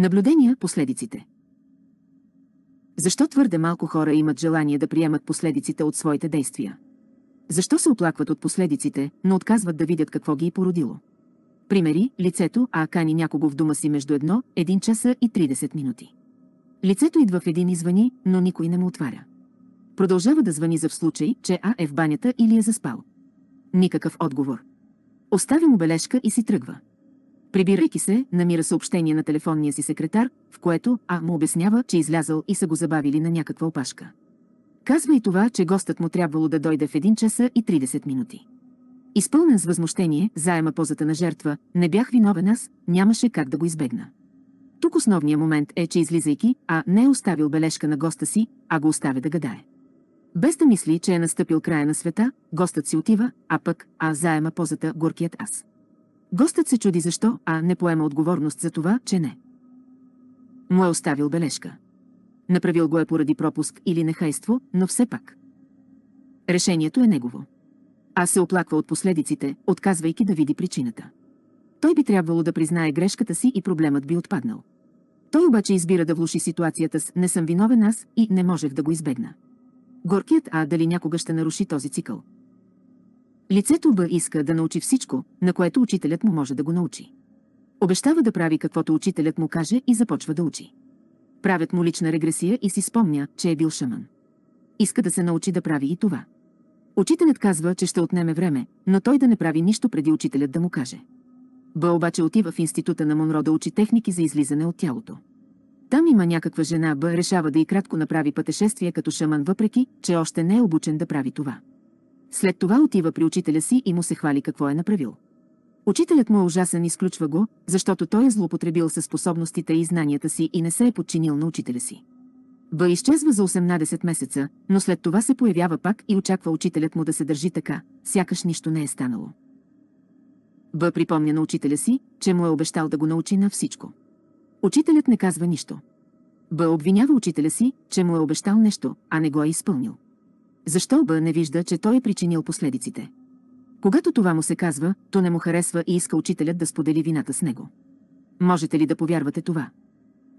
Наблюдения последиците. Защо твърде малко хора имат желание да приемат последиците от своите действия? Защо се оплакват от последиците, но отказват да видят какво ги е породило? Примери, лицето А кани някого в дома си между едно, 1 часа и 30 минути. Лицето идва в един и звъни, но никой не му отваря. Продължава да звъни за в случай, че А е в банята или е заспал. Никакъв отговор. Оставя му бележка и си тръгва. Прибирайки се, намира съобщение на телефонния си секретар, в което А му обяснява, че е излязъл и са го забавили на някаква опашка. Казва и това, че гостът му трябвало да дойде в 1 часа и 30 минути. Изпълнен с възмущение, заема позата на жертва, не бях виновен аз, нямаше как да го избегна. Тук основният момент е, че излизайки, а не е оставил бележка на госта си, а го оставя да гадае. Без да мисли, че е настъпил края на света, гостът си отива, а пък, а заема позата горкият аз. Гостът се чуди защо, а не поема отговорност за това, че не. Му е оставил бележка. Направил го е поради пропуск или нехайство, но все пак. Решението е негово. А се оплаква от последиците, отказвайки да види причината. Той би трябвало да признае грешката си и проблемът би отпаднал. Той обаче избира да влуши ситуацията с «не съм виновен аз» и «не можех да го избегна». Горкият А дали някога ще наруши този цикъл? Лицето Б иска да научи всичко, на което учителят му може да го научи. Обещава да прави каквото учителят му каже и започва да учи. Правят му лична регресия и си спомня, че е бил шаман. Иска да се научи да прави и това. Учителят казва, че ще отнеме време, но той да не прави нищо преди учителят да му каже. Б обаче отива в института на Монро да учи техники за излизане от тялото. Там има някаква жена, Б решава да и кратко направи пътешествие като шаман, въпреки, че още не е обучен да прави това. След това отива при учителя си и му се хвали какво е направил. Учителят му е ужасен, изключва го, защото той е злоупотребил със способностите и знанията си и не се е подчинил на учителя си. Б изчезва за 18 месеца, но след това се появява пак и очаква учителят му да се държи така, сякаш нищо не е станало. Б припомня на учителя си, че му е обещал да го научи на всичко. Учителят не казва нищо. Б обвинява учителя си, че му е обещал нещо, а не го е изпълнил. Защо Б не вижда, че той е причинил последиците? Когато това му се казва, то не му харесва и иска учителят да сподели вината с него. Можете ли да повярвате това?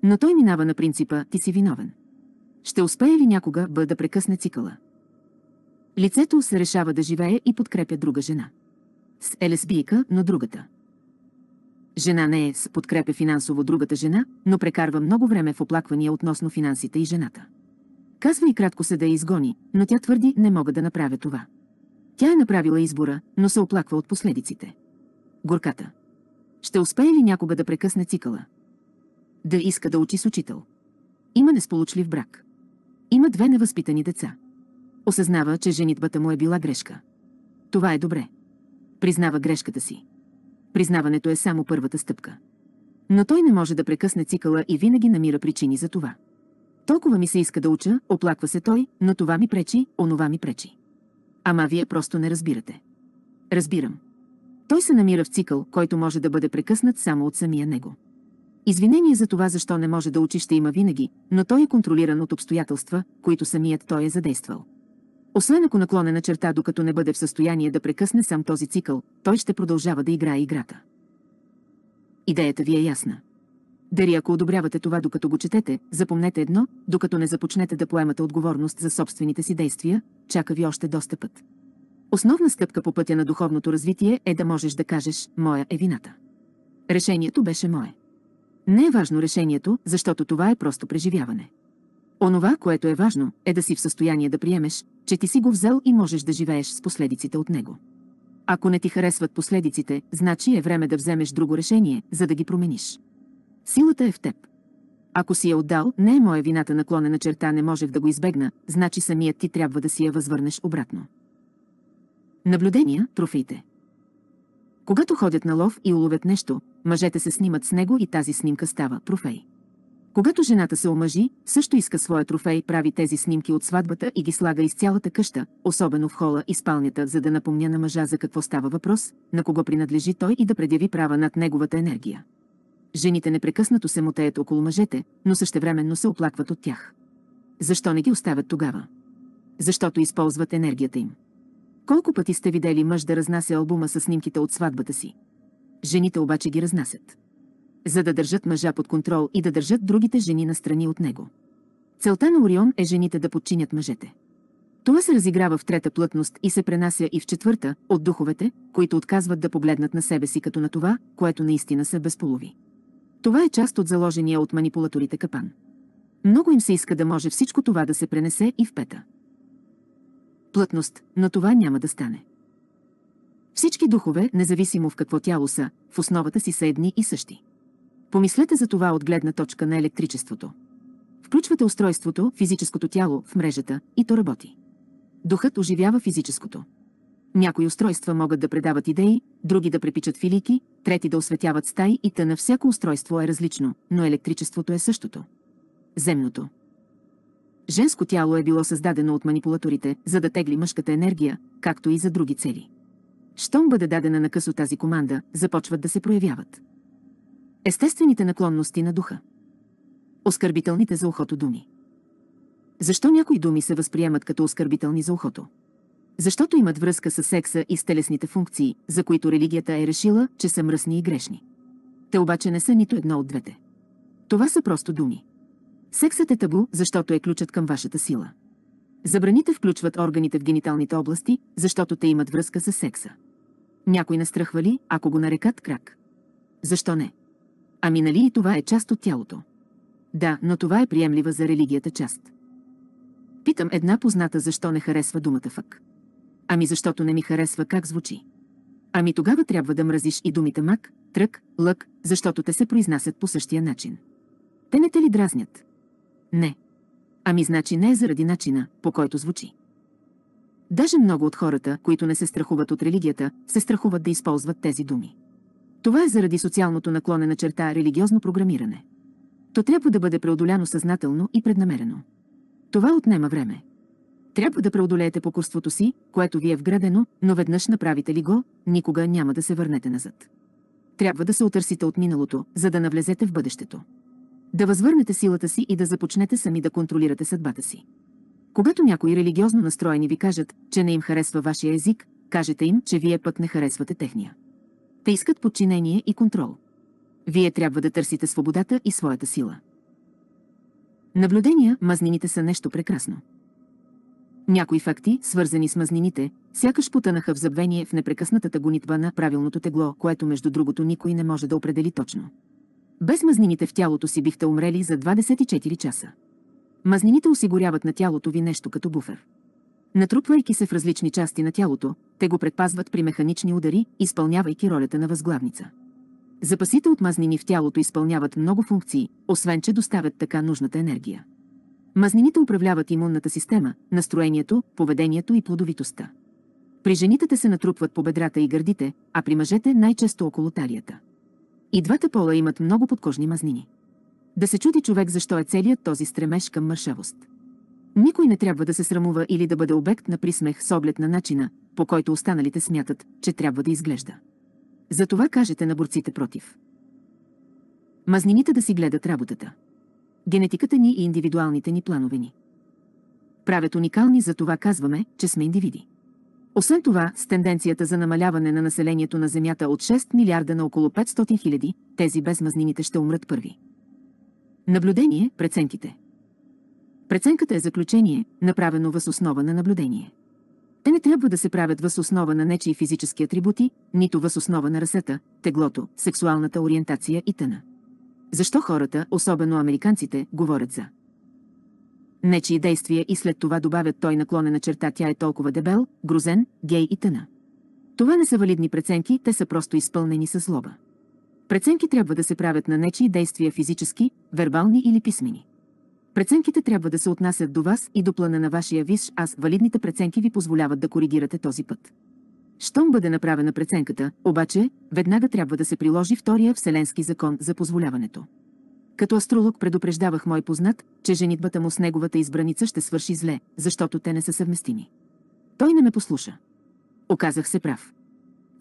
Но той минава на принципа «ти си виновен». Ще успее ли някога Б да прекъсне цикъла? Лицето се решава да живее и подкрепя друга жена. С е лесбийка, но другата. Жена не е с подкрепя финансово другата жена, но прекарва много време в оплаквания относно финансите и жената. Казва и кратко се да я изгони, но тя твърди, не мога да направя това. Тя е направила избора, но се оплаква от последиците. Горката. Ще успее ли някога да прекъсне цикъла? Да иска да учи с учител. Има несполучлив брак. Има две невъзпитани деца. Осъзнава, че женитбата му е била грешка. Това е добре. Признава грешката си. Признаването е само първата стъпка. Но той не може да прекъсне цикъла и винаги намира причини за това. Толкова ми се иска да уча, оплаква се той, но това ми пречи, онова ми пречи. Ама вие просто не разбирате. Разбирам. Той се намира в цикъл, който може да бъде прекъснат само от самия него. Извинение за това защо не може да учи ще има винаги, но той е контролиран от обстоятелства, които самият той е задействал. Освен ако на черта, докато не бъде в състояние да прекъсне сам този цикъл, той ще продължава да играе играта. Идеята ви е ясна. Дари ако одобрявате това докато го четете, запомнете едно, докато не започнете да поемате отговорност за собствените си действия, чака ви още доста път. Основна стъпка по пътя на духовното развитие е да можеш да кажеш «Моя е вината». Решението беше мое. Не е важно решението, защото това е просто преживяване. Онова, което е важно, е да си в състояние да приемеш, че ти си го взел и можеш да живееш с последиците от него. Ако не ти харесват последиците, значи е време да вземеш друго решение, за да ги промениш. Силата е в теб. Ако си я отдал, не е моя вината наклонена черта, не можех да го избегна, значи самият ти трябва да си я възвърнеш обратно. Наблюдения, трофеите. Когато ходят на лов и уловят нещо, мъжете се снимат с него и тази снимка става трофей. Когато жената се омъжи, също иска своя трофей, прави тези снимки от сватбата и ги слага из цялата къща, особено в хола и спалнята, за да напомня на мъжа за какво става въпрос, на кого принадлежи той и да предяви права над неговата енергия. Жените непрекъснато се мотеят около мъжете, но същевременно се оплакват от тях. Защо не ги оставят тогава? Защото използват енергията им. Колко пъти сте видели мъж да разнася албума с снимките от сватбата си? Жените обаче ги разнасят. За да държат мъжа под контрол и да държат другите жени настрани от него. Целта на Орион е жените да подчинят мъжете. Това се разиграва в трета плътност и се пренася и в четвърта, от духовете, които отказват да погледнат на себе си като на това, което наистина са безполови. Това е част от заложения от манипулаторите капан. Много им се иска да може всичко това да се пренесе и в пета. Плътност, но това няма да стане. Всички духове, независимо в какво тяло са, в основата си са едни и същи. Помислете за това от гледна точка на електричеството. Включвате устройството, физическото тяло, в мрежата и то работи. Духът оживява физическото. Някои устройства могат да предават идеи, други да препичат филики, трети да осветяват стаи и тъна всяко устройство е различно, но електричеството е същото. Земното. Женско тяло е било създадено от манипулаторите, за да тегли мъжката енергия, както и за други цели. Щом бъде дадена на късо тази команда, започват да се проявяват. Естествените наклонности на духа. Оскърбителните за ухото думи. Защо някои думи се възприемат като оскърбителни за ухото? защото имат връзка с секса и с телесните функции, за които религията е решила, че са мръсни и грешни. Те обаче не са нито едно от двете. Това са просто думи. Сексът е табу, защото е ключът към вашата сила. Забраните включват органите в гениталните области, защото те имат връзка с секса. Някой настръхва ли, ако го нарекат крак? Защо не? Ами нали и това е част от тялото? Да, но това е приемлива за религията част. Питам една позната защо не харесва думата фък. Ами защото не ми харесва как звучи. Ами тогава трябва да мразиш и думите мак, трък, лък, защото те се произнасят по същия начин. Те не те ли дразнят? Не. Ами значи не е заради начина, по който звучи. Даже много от хората, които не се страхуват от религията, се страхуват да използват тези думи. Това е заради социалното на черта религиозно програмиране. То трябва да бъде преодоляно съзнателно и преднамерено. Това отнема време. Трябва да преодолеете покорството си, което ви е вградено, но веднъж направите ли го, никога няма да се върнете назад. Трябва да се отърсите от миналото, за да навлезете в бъдещето. Да възвърнете силата си и да започнете сами да контролирате съдбата си. Когато някои религиозно настроени ви кажат, че не им харесва вашия език, кажете им, че вие пък не харесвате техния. Те искат подчинение и контрол. Вие трябва да търсите свободата и своята сила. Наблюдения, мазнините са нещо прекрасно. Някои факти, свързани с мазнините, сякаш потънаха в забвение в непрекъснатата гонитба на правилното тегло, което между другото никой не може да определи точно. Без мазнините в тялото си бихте умрели за 24 часа. Мазнините осигуряват на тялото ви нещо като буфер. Натрупвайки се в различни части на тялото, те го предпазват при механични удари, изпълнявайки ролята на възглавница. Запасите от мазнини в тялото изпълняват много функции, освен че доставят така нужната енергия. Мазнините управляват имунната система, настроението, поведението и плодовитостта. При жените те се натрупват по бедрата и гърдите, а при мъжете най-често около талията. И двата пола имат много подкожни мазнини. Да се чуди човек защо е целият този стремеж към мършавост. Никой не трябва да се срамува или да бъде обект на присмех с оглед на начина, по който останалите смятат, че трябва да изглежда. Затова кажете на борците против. Мазнините да си гледат работата генетиката ни и индивидуалните ни планове ни. Правят уникални, за това казваме, че сме индивиди. Освен това, с тенденцията за намаляване на населението на Земята от 6 милиарда на около 500 хиляди, тези безмазнините ще умрат първи. Наблюдение – преценките. Преценката е заключение, направено въз основа на наблюдение. Те не трябва да се правят въз основа на нечи физически атрибути, нито въз основа на расата, теглото, сексуалната ориентация и тъна. Защо хората, особено американците, говорят за нечи действия и след това добавят той наклонена черта тя е толкова дебел, грозен, гей и тъна. Това не са валидни преценки, те са просто изпълнени с злоба. Преценки трябва да се правят на нечи действия физически, вербални или писмени. Преценките трябва да се отнасят до вас и до плана на вашия виш, аз. Валидните преценки ви позволяват да коригирате този път. Щом бъде направена преценката, обаче, веднага трябва да се приложи втория вселенски закон за позволяването. Като астролог предупреждавах мой познат, че женитбата му с неговата избраница ще свърши зле, защото те не са съвместими. Той не ме послуша. Оказах се прав.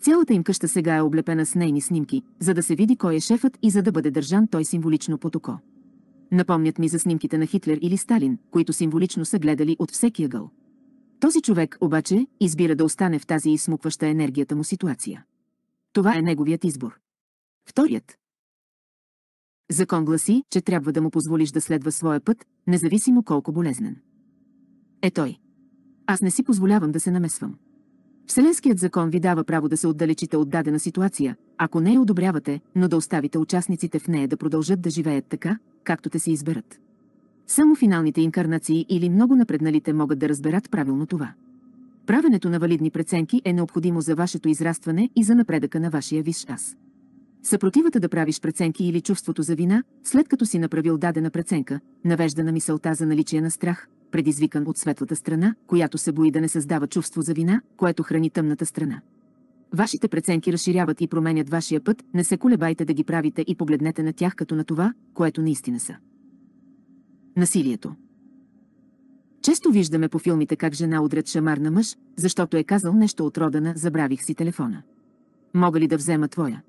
Цялата им къща сега е облепена с нейни снимки, за да се види кой е шефът и за да бъде държан той символично под око. Напомнят ми за снимките на Хитлер или Сталин, които символично са гледали от всеки ъгъл. Този човек обаче избира да остане в тази изсмукваща енергията му ситуация. Това е неговият избор. Вторият. Закон гласи, че трябва да му позволиш да следва своя път, независимо колко болезнен. Е той. Аз не си позволявам да се намесвам. Вселенският закон ви дава право да се отдалечите от дадена ситуация, ако не я одобрявате, но да оставите участниците в нея да продължат да живеят така, както те си изберат. Само финалните инкарнации или много напредналите могат да разберат правилно това. Правенето на валидни преценки е необходимо за вашето израстване и за напредъка на вашия висш аз. Съпротивата да правиш преценки или чувството за вина, след като си направил дадена преценка, навежда на мисълта за наличие на страх, предизвикан от светлата страна, която се бои да не създава чувство за вина, което храни тъмната страна. Вашите преценки разширяват и променят вашия път, не се колебайте да ги правите и погледнете на тях като на това, което наистина са. Насилието. Често виждаме по филмите как жена удрят шамар на мъж, защото е казал нещо от рода на «забравих си телефона». Мога ли да взема твоя?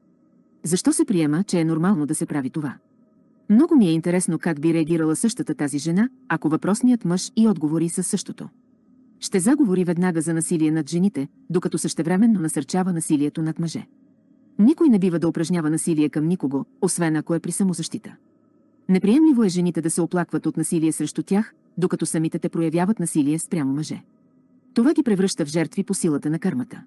Защо се приема, че е нормално да се прави това? Много ми е интересно как би реагирала същата тази жена, ако въпросният мъж и отговори със същото. Ще заговори веднага за насилие над жените, докато същевременно насърчава насилието над мъже. Никой не бива да упражнява насилие към никого, освен ако е при самозащита. Неприемливо е жените да се оплакват от насилие срещу тях, докато самите те проявяват насилие спрямо мъже. Това ги превръща в жертви по силата на кърмата.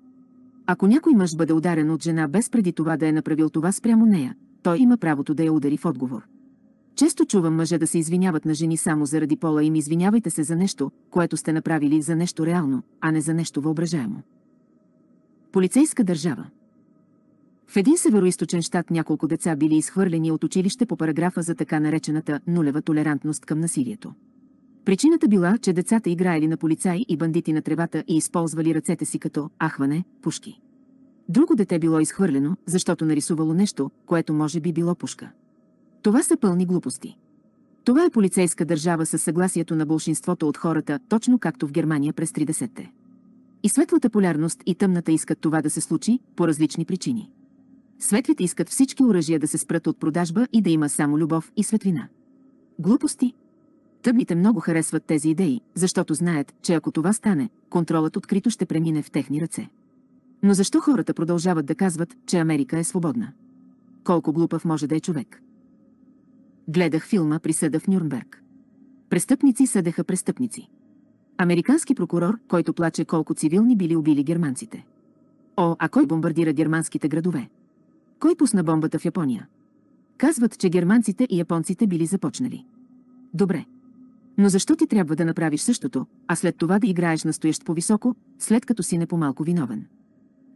Ако някой мъж бъде ударен от жена без преди това да е направил това спрямо нея, той има правото да я удари в отговор. Често чувам мъже да се извиняват на жени само заради пола им извинявайте се за нещо, което сте направили за нещо реално, а не за нещо въображаемо. Полицейска държава в един североисточен щат няколко деца били изхвърлени от училище по параграфа за така наречената нулева толерантност към насилието. Причината била, че децата играели на полицаи и бандити на тревата и използвали ръцете си като ахване, пушки. Друго дете било изхвърлено, защото нарисувало нещо, което може би било пушка. Това са пълни глупости. Това е полицейска държава със съгласието на болшинството от хората, точно както в Германия през 30-те. И светлата полярност и тъмната искат това да се случи по различни причини. Светлите искат всички оръжия да се спрат от продажба и да има само любов и светлина. Глупости. Тъмните много харесват тези идеи, защото знаят, че ако това стане, контролът открито ще премине в техни ръце. Но защо хората продължават да казват, че Америка е свободна? Колко глупав може да е човек? Гледах филма Присъда в Нюрнберг. Престъпници съдеха престъпници. Американски прокурор, който плаче колко цивилни били убили германците. О, а кой бомбардира германските градове? Кой пусна бомбата в Япония? Казват, че германците и японците били започнали. Добре. Но защо ти трябва да направиш същото, а след това да играеш настоящ по-високо, след като си не по-малко виновен?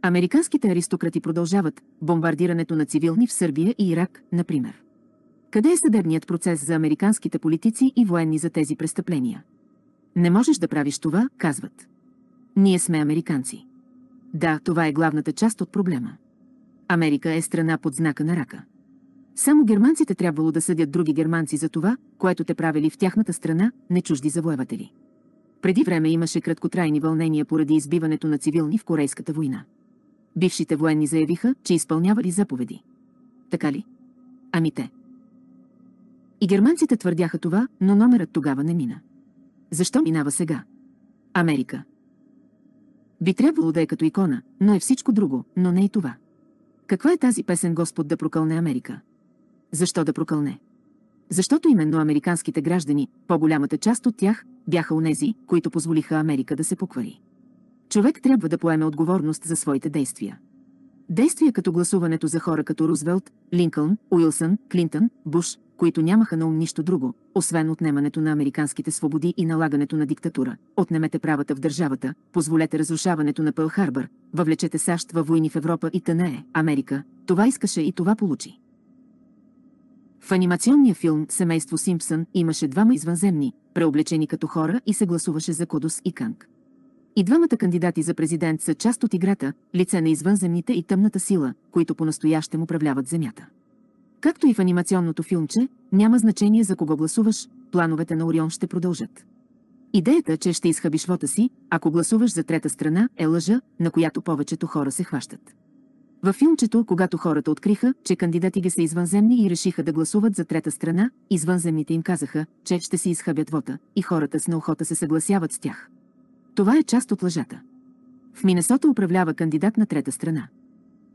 Американските аристократи продължават бомбардирането на цивилни в Сърбия и Ирак, например. Къде е съдебният процес за американските политици и военни за тези престъпления? Не можеш да правиш това, казват. Ние сме американци. Да, това е главната част от проблема. Америка е страна под знака на рака. Само германците трябвало да съдят други германци за това, което те правили в тяхната страна, не чужди завоеватели. Преди време имаше краткотрайни вълнения поради избиването на цивилни в Корейската война. Бившите военни заявиха, че изпълнявали заповеди. Така ли? Ами те. И германците твърдяха това, но номерът тогава не мина. Защо минава сега? Америка. Би трябвало да е като икона, но е всичко друго, но не и това. Каква е тази песен Господ да прокълне Америка? Защо да прокълне? Защото именно американските граждани, по-голямата част от тях, бяха унези, които позволиха Америка да се поквари. Човек трябва да поеме отговорност за своите действия. Действия като гласуването за хора като Рузвелт, Линкълн, Уилсън, Клинтън, Буш, които нямаха на ум нищо друго, освен отнемането на американските свободи и налагането на диктатура. Отнемете правата в държавата, позволете разрушаването на Пъл Харбър, въвлечете САЩ във войни в Европа и т.н. Е, Америка, това искаше и това получи. В анимационния филм Семейство Симпсън имаше двама извънземни, преоблечени като хора и се гласуваше за Кодос и Канг. И двамата кандидати за президент са част от играта, лице на извънземните и тъмната сила, които по-настоящем управляват Земята. Както и в анимационното филмче, няма значение за кого гласуваш, плановете на Орион ще продължат. Идеята, че ще изхъбиш вота си, ако гласуваш за трета страна, е лъжа, на която повечето хора се хващат. Във филмчето, когато хората откриха, че кандидати ги са извънземни и решиха да гласуват за трета страна, извънземните им казаха, че ще си изхъбят вота, и хората с наухота се съгласяват с тях. Това е част от лъжата. В Минесота управлява кандидат на трета страна.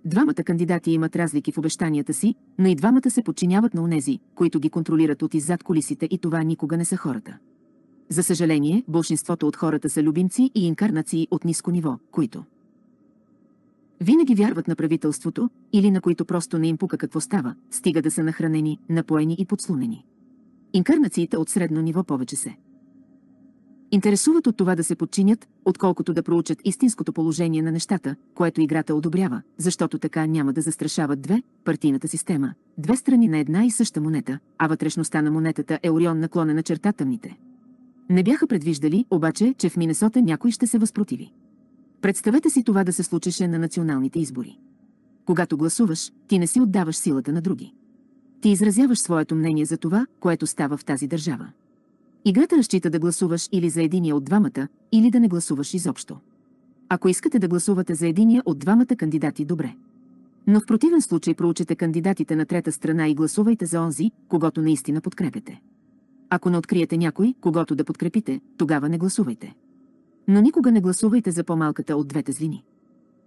Двамата кандидати имат разлики в обещанията си, но и двамата се подчиняват на унези, които ги контролират от иззад колисите и това никога не са хората. За съжаление, большинството от хората са любимци и инкарнации от ниско ниво, които винаги вярват на правителството или на които просто не им пука какво става, стига да са нахранени, напоени и подслунени. Инкарнациите от средно ниво повече се интересуват от това да се подчинят, отколкото да проучат истинското положение на нещата, което играта одобрява, защото така няма да застрашават две – партийната система, две страни на една и съща монета, а вътрешността на монетата е Орион на черта тъмните. Не бяха предвиждали, обаче, че в Минесота някой ще се възпротиви. Представете си това да се случеше на националните избори. Когато гласуваш, ти не си отдаваш силата на други. Ти изразяваш своето мнение за това, което става в тази държава. Играта разчита да гласуваш или за единия от двамата, или да не гласуваш изобщо. Ако искате да гласувате за единия от двамата кандидати, добре. Но в противен случай проучете кандидатите на трета страна и гласувайте за онзи, когато наистина подкрепяте. Ако не откриете някой, когато да подкрепите, тогава не гласувайте. Но никога не гласувайте за по-малката от двете злини.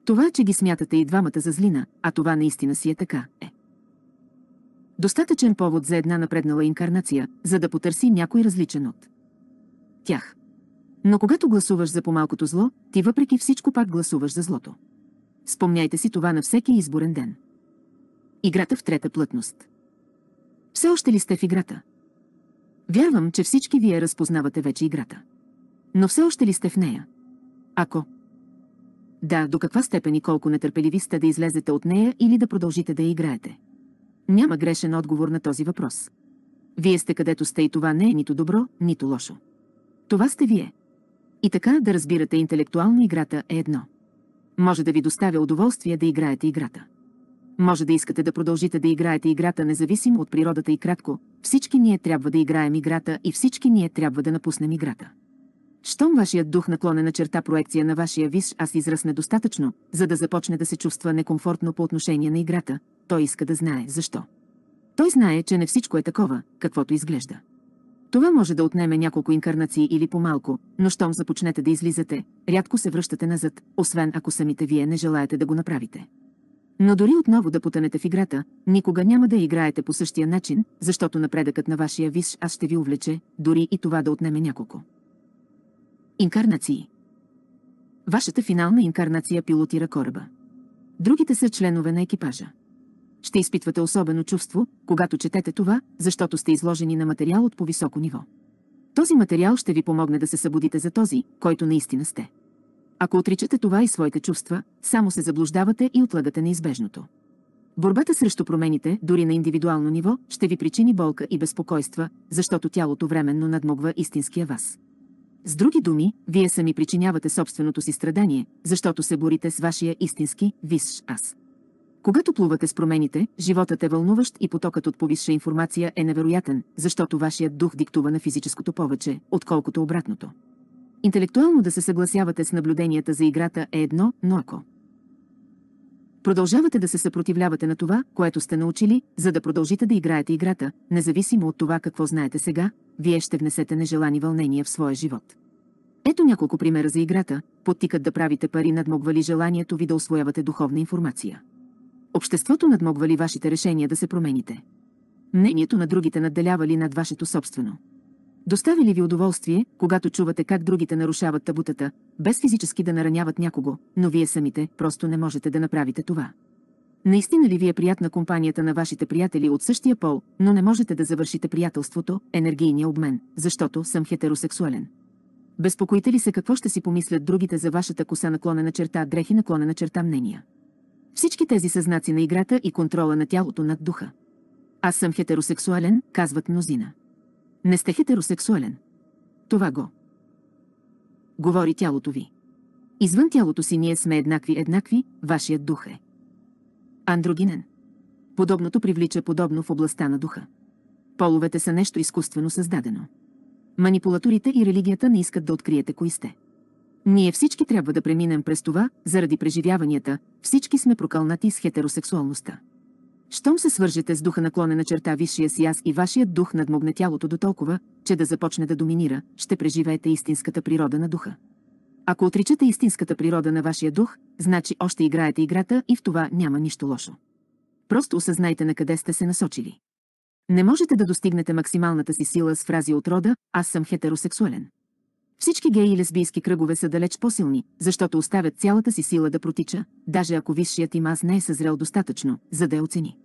Това, е, че ги смятате и двамата за злина, а това наистина си е така, е. Достатъчен повод за една напреднала инкарнация, за да потърси някой различен от тях. Но когато гласуваш за по-малкото зло, ти въпреки всичко пак гласуваш за злото. Спомняйте си това на всеки изборен ден. Играта в трета плътност. Все още ли сте в играта? Вярвам, че всички вие разпознавате вече играта. Но все още ли сте в нея? Ако. Да, до каква степен и колко нетърпеливи сте да излезете от нея или да продължите да играете? Няма грешен отговор на този въпрос. Вие сте където сте и това не е нито добро, нито лошо. Това сте вие. И така да разбирате интелектуална играта е едно. Може да ви доставя удоволствие да играете играта. Може да искате да продължите да играете играта независимо от природата и кратко, всички ние трябва да играем играта и всички ние трябва да напуснем играта. Щом вашият дух на черта проекция на вашия виш аз израсне достатъчно, за да започне да се чувства некомфортно по отношение на играта, той иска да знае защо. Той знае, че не всичко е такова, каквото изглежда. Това може да отнеме няколко инкарнации или по-малко, но щом започнете да излизате, рядко се връщате назад, освен ако самите вие не желаете да го направите. Но дори отново да потънете в играта, никога няма да играете по същия начин, защото напредъкът на вашия виш аз ще ви увлече, дори и това да отнеме няколко. Инкарнации Вашата финална инкарнация пилотира кораба. Другите са членове на екипажа. Ще изпитвате особено чувство, когато четете това, защото сте изложени на материал от по-високо ниво. Този материал ще ви помогне да се събудите за този, който наистина сте. Ако отричате това и своите чувства, само се заблуждавате и отлагате неизбежното. Борбата срещу промените, дори на индивидуално ниво, ще ви причини болка и безпокойства, защото тялото временно надмогва истинския вас. С други думи, вие сами причинявате собственото си страдание, защото се борите с вашия истински висш аз. Когато плувате с промените, животът е вълнуващ и потокът от повисша информация е невероятен, защото вашият дух диктува на физическото повече, отколкото обратното. Интелектуално да се съгласявате с наблюденията за играта е едно, но ако Продължавате да се съпротивлявате на това, което сте научили, за да продължите да играете играта, независимо от това какво знаете сега, вие ще внесете нежелани вълнения в своя живот. Ето няколко примера за играта, подтикат да правите пари надмогвали желанието ви да освоявате духовна информация. Обществото надмогва ли вашите решения да се промените? Мнението на другите надделява ли над вашето собствено? Достави ли ви удоволствие, когато чувате как другите нарушават табутата, без физически да нараняват някого, но вие самите просто не можете да направите това? Наистина ли ви е приятна компанията на вашите приятели от същия пол, но не можете да завършите приятелството, енергийния обмен, защото съм хетеросексуален? Безпокоите ли се какво ще си помислят другите за вашата коса наклонена черта, дрехи наклонена черта мнения? Всички тези са знаци на играта и контрола на тялото над духа. Аз съм хетеросексуален, казват мнозина. Не сте хетеросексуален. Това го. Говори тялото ви. Извън тялото си ние сме еднакви-еднакви, вашият дух е. Андрогинен. Подобното привлича подобно в областта на духа. Половете са нещо изкуствено създадено. Манипулаторите и религията не искат да откриете кои сте. Ние всички трябва да преминем през това, заради преживяванията, всички сме прокълнати с хетеросексуалността. Щом се свържете с духа наклонена черта висшия си аз и вашият дух надмогне тялото до толкова, че да започне да доминира, ще преживеете истинската природа на духа. Ако отричате истинската природа на вашия дух, значи още играете играта и в това няма нищо лошо. Просто осъзнайте на къде сте се насочили. Не можете да достигнете максималната си сила с фрази от рода «Аз съм хетеросексуален». Всички геи и лесбийски кръгове са далеч по-силни, защото оставят цялата си сила да протича, даже ако висшият им аз не е съзрел достатъчно, за да я оцени.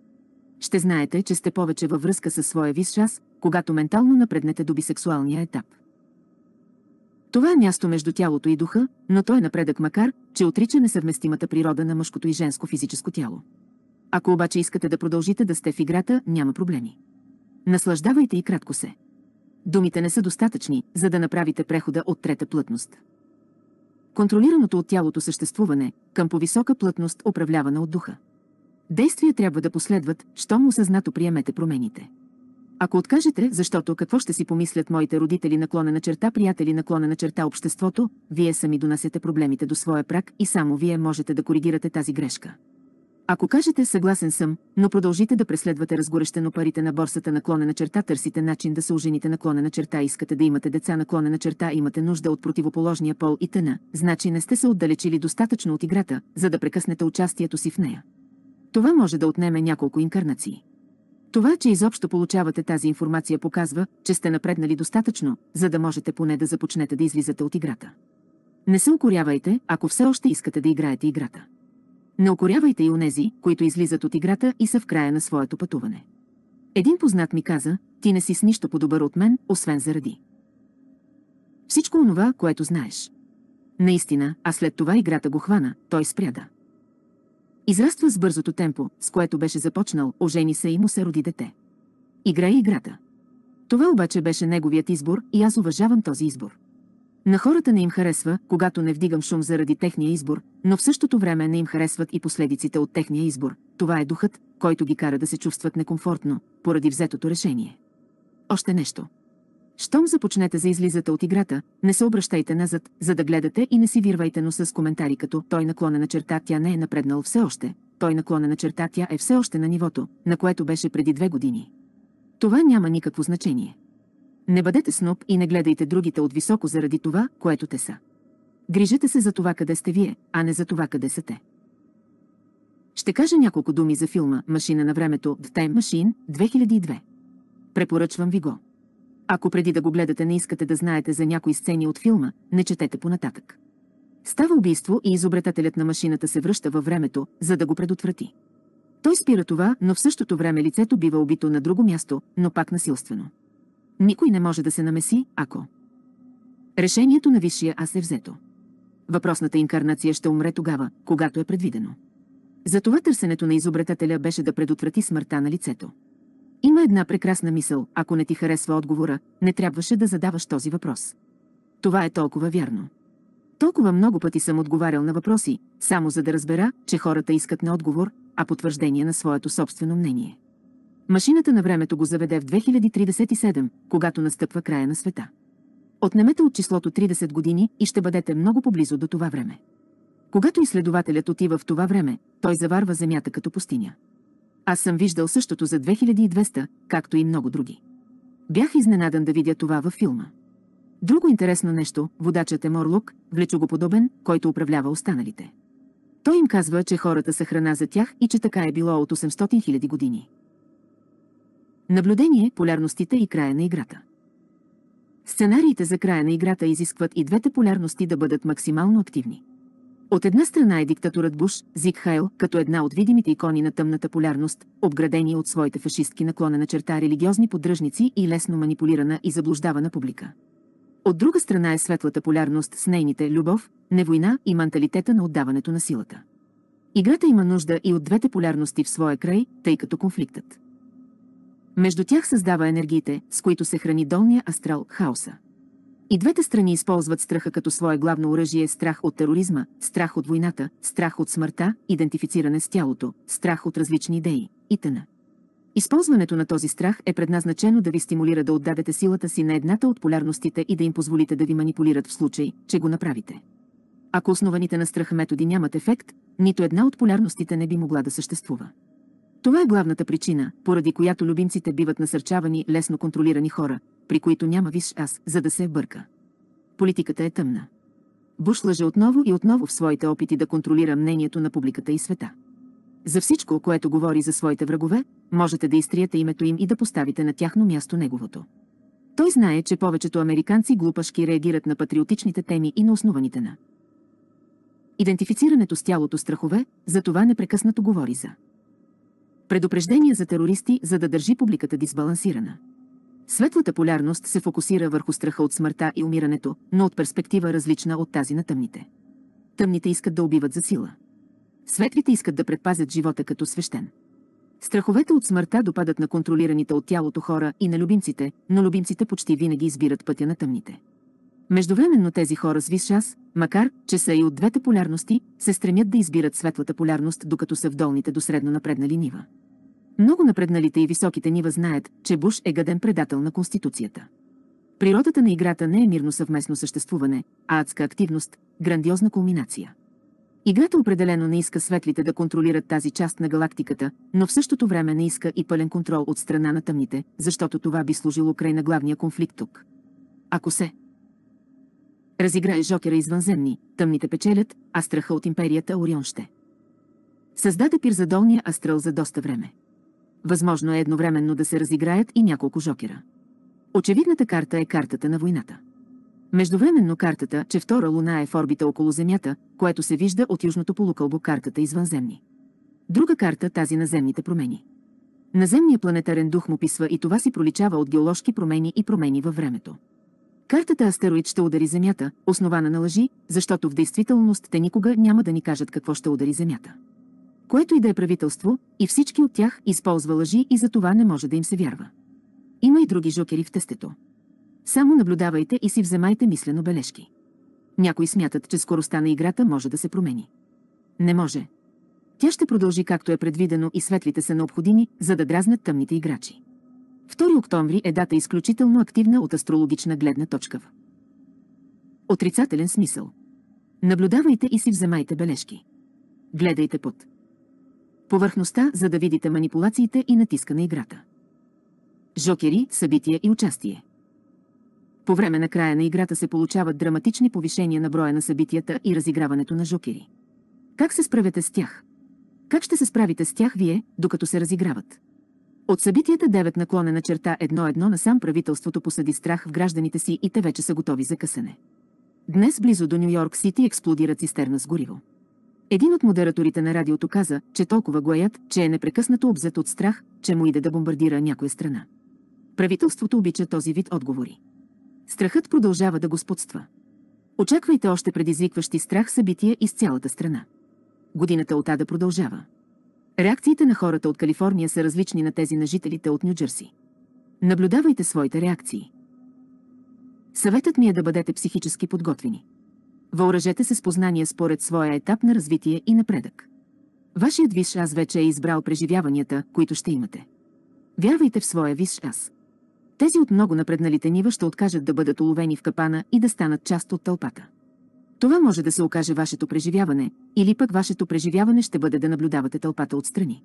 Ще знаете, че сте повече във връзка със своя висш аз, когато ментално напреднете до бисексуалния етап. Това е място между тялото и духа, но той е напредък макар, че отрича несъвместимата природа на мъжкото и женско физическо тяло. Ако обаче искате да продължите да сте в играта, няма проблеми. Наслаждавайте и кратко се. Думите не са достатъчни, за да направите прехода от трета плътност. Контролираното от тялото съществуване към повисока плътност, управлявана от духа. Действия трябва да последват, щом осъзнато приемете промените. Ако откажете, защото какво ще си помислят моите родители наклона на черта, приятели наклона на черта обществото, вие сами донасете проблемите до своя прак и само вие можете да коригирате тази грешка. Ако кажете съгласен съм, но продължите да преследвате разгорещено парите на борсата на черта, търсите начин да се ожените на черта, искате да имате деца на черта, имате нужда от противоположния пол и тъна, значи не сте се отдалечили достатъчно от играта, за да прекъснете участието си в нея. Това може да отнеме няколко инкарнации. Това, че изобщо получавате тази информация показва, че сте напреднали достатъчно, за да можете поне да започнете да излизате от играта. Не се укорявайте, ако все още искате да играете играта. Не окорявайте и онези, които излизат от играта и са в края на своето пътуване. Един познат ми каза, ти не си с нищо по-добър от мен, освен заради. Всичко онова, което знаеш. Наистина, а след това играта го хвана, той спряда. Израства с бързото темпо, с което беше започнал, ожени се и му се роди дете. Играй е играта. Това обаче беше неговият избор и аз уважавам този избор. На хората не им харесва, когато не вдигам шум заради техния избор, но в същото време не им харесват и последиците от техния избор. Това е духът, който ги кара да се чувстват некомфортно, поради взетото решение. Още нещо. Щом започнете за излизата от играта, не се обръщайте назад, за да гледате и не си вирвайте носа с коментари като «Той наклона на черта, тя не е напреднал все още», «Той наклона на черта, тя е все още на нивото, на което беше преди две години». Това няма никакво значение. Не бъдете сноб и не гледайте другите от високо заради това, което те са. Грижете се за това къде сте вие, а не за това къде са те. Ще кажа няколко думи за филма «Машина на времето» в Time Machine 2002. Препоръчвам ви го. Ако преди да го гледате не искате да знаете за някои сцени от филма, не четете понататък. Става убийство и изобретателят на машината се връща във времето, за да го предотврати. Той спира това, но в същото време лицето бива убито на друго място, но пак насилствено. Никой не може да се намеси, ако решението на Висшия Аз е взето. Въпросната инкарнация ще умре тогава, когато е предвидено. Затова търсенето на изобретателя беше да предотврати смъртта на лицето. Има една прекрасна мисъл, ако не ти харесва отговора, не трябваше да задаваш този въпрос. Това е толкова вярно. Толкова много пъти съм отговарял на въпроси, само за да разбера, че хората искат не отговор, а потвърждение на своето собствено мнение. Машината на времето го заведе в 2037, когато настъпва края на света. Отнемете от числото 30 години и ще бъдете много поблизо до това време. Когато изследователят отива в това време, той заварва земята като пустиня. Аз съм виждал същото за 2200, както и много други. Бях изненадан да видя това във филма. Друго интересно нещо, водачът е Морлок, влечогоподобен, който управлява останалите. Той им казва, че хората са храна за тях и че така е било от 800 000 години. Наблюдение, полярностите и края на играта. Сценариите за края на играта изискват и двете полярности да бъдат максимално активни. От една страна е диктаторът Буш, Зиг Хайл, като една от видимите икони на тъмната полярност, обградени от своите фашистки наклона на черта религиозни поддръжници и лесно манипулирана и заблуждавана публика. От друга страна е светлата полярност с нейните любов, невойна и менталитета на отдаването на силата. Играта има нужда и от двете полярности в своя край, тъй като конфликтът между тях създава енергиите, с които се храни долния астрал хаоса. И двете страни използват страха като свое главно оръжие страх от тероризма, страх от войната, страх от смъртта, идентифициране с тялото, страх от различни идеи и тъна. Използването на този страх е предназначено да ви стимулира да отдадете силата си на едната от полярностите и да им позволите да ви манипулират в случай, че го направите. Ако основаните на страх методи нямат ефект, нито една от полярностите не би могла да съществува. Това е главната причина, поради която любимците биват насърчавани лесно контролирани хора, при които няма виш аз, за да се бърка. Политиката е тъмна. Буш лъже отново и отново в своите опити да контролира мнението на публиката и света. За всичко, което говори за своите врагове, можете да изтриете името им и да поставите на тяхно място неговото. Той знае, че повечето американци глупашки реагират на патриотичните теми и на основаните на. Идентифицирането с тялото страхове, за това непрекъснато говори за предупреждения за терористи, за да държи публиката дисбалансирана. Светлата полярност се фокусира върху страха от смъртта и умирането, но от перспектива различна от тази на тъмните. Тъмните искат да убиват за сила. Светлите искат да предпазят живота като свещен. Страховете от смъртта допадат на контролираните от тялото хора и на любимците, но любимците почти винаги избират пътя на тъмните. Междувременно тези хора с висш аз, макар че са и от двете полярности, се стремят да избират светлата полярност, докато са в долните до средно напреднали нива. Много напредналите и високите нива знаят, че Буш е гаден предател на Конституцията. Природата на играта не е мирно съвместно съществуване, а адска активност, грандиозна кулминация. Играта определено не иска светлите да контролират тази част на галактиката, но в същото време не иска и пълен контрол от страна на тъмните, защото това би служило край на главния конфликт тук. Ако се Разиграе жокера извънземни, тъмните печелят, а страха от империята Орион ще. Създаде пир за долния астрал за доста време. Възможно е едновременно да се разиграят и няколко жокера. Очевидната карта е картата на войната. Междувременно картата, че втора луна е в орбита около Земята, което се вижда от южното полукълбо картата извънземни. Друга карта тази на земните промени. Наземният планетарен дух му писва и това си проличава от геоложки промени и промени във времето. Картата Астероид ще удари Земята, основана на лъжи, защото в действителност те никога няма да ни кажат какво ще удари Земята. Което и да е правителство, и всички от тях използва лъжи и за това не може да им се вярва. Има и други жокери в тестето. Само наблюдавайте и си вземайте мислено бележки. Някои смятат, че скоростта на играта може да се промени. Не може. Тя ще продължи както е предвидено и светлите са необходими, за да дразнат тъмните играчи. 2 октомври е дата изключително активна от астрологична гледна точка. Отрицателен смисъл. Наблюдавайте и си вземайте бележки. Гледайте под повърхността, за да видите манипулациите и натиска на играта. Жокери, събития и участие. По време на края на играта се получават драматични повишения на броя на събитията и разиграването на жокери. Как се справяте с тях? Как ще се справите с тях вие, докато се разиграват? От събитията 9 на черта 1-1 насам правителството посъди страх в гражданите си и те вече са готови за късане. Днес близо до Нью-Йорк Сити експлодира цистерна с гориво. Един от модераторите на радиото каза, че толкова го че е непрекъснато обзет от страх, че му иде да бомбардира някоя страна. Правителството обича този вид отговори. Страхът продължава да господства. Очаквайте още предизвикващи страх събития из цялата страна. Годината отада продължава. Реакциите на хората от Калифорния са различни на тези на жителите от Нью-Джерси. Наблюдавайте своите реакции. Съветът ми е да бъдете психически подготвени. Въоръжете се с познания според своя етап на развитие и напредък. Вашият висш аз вече е избрал преживяванията, които ще имате. Вярвайте в своя висш аз. Тези от много напредналите нива ще откажат да бъдат уловени в капана и да станат част от тълпата. Това може да се окаже вашето преживяване, или пък вашето преживяване ще бъде да наблюдавате тълпата отстрани.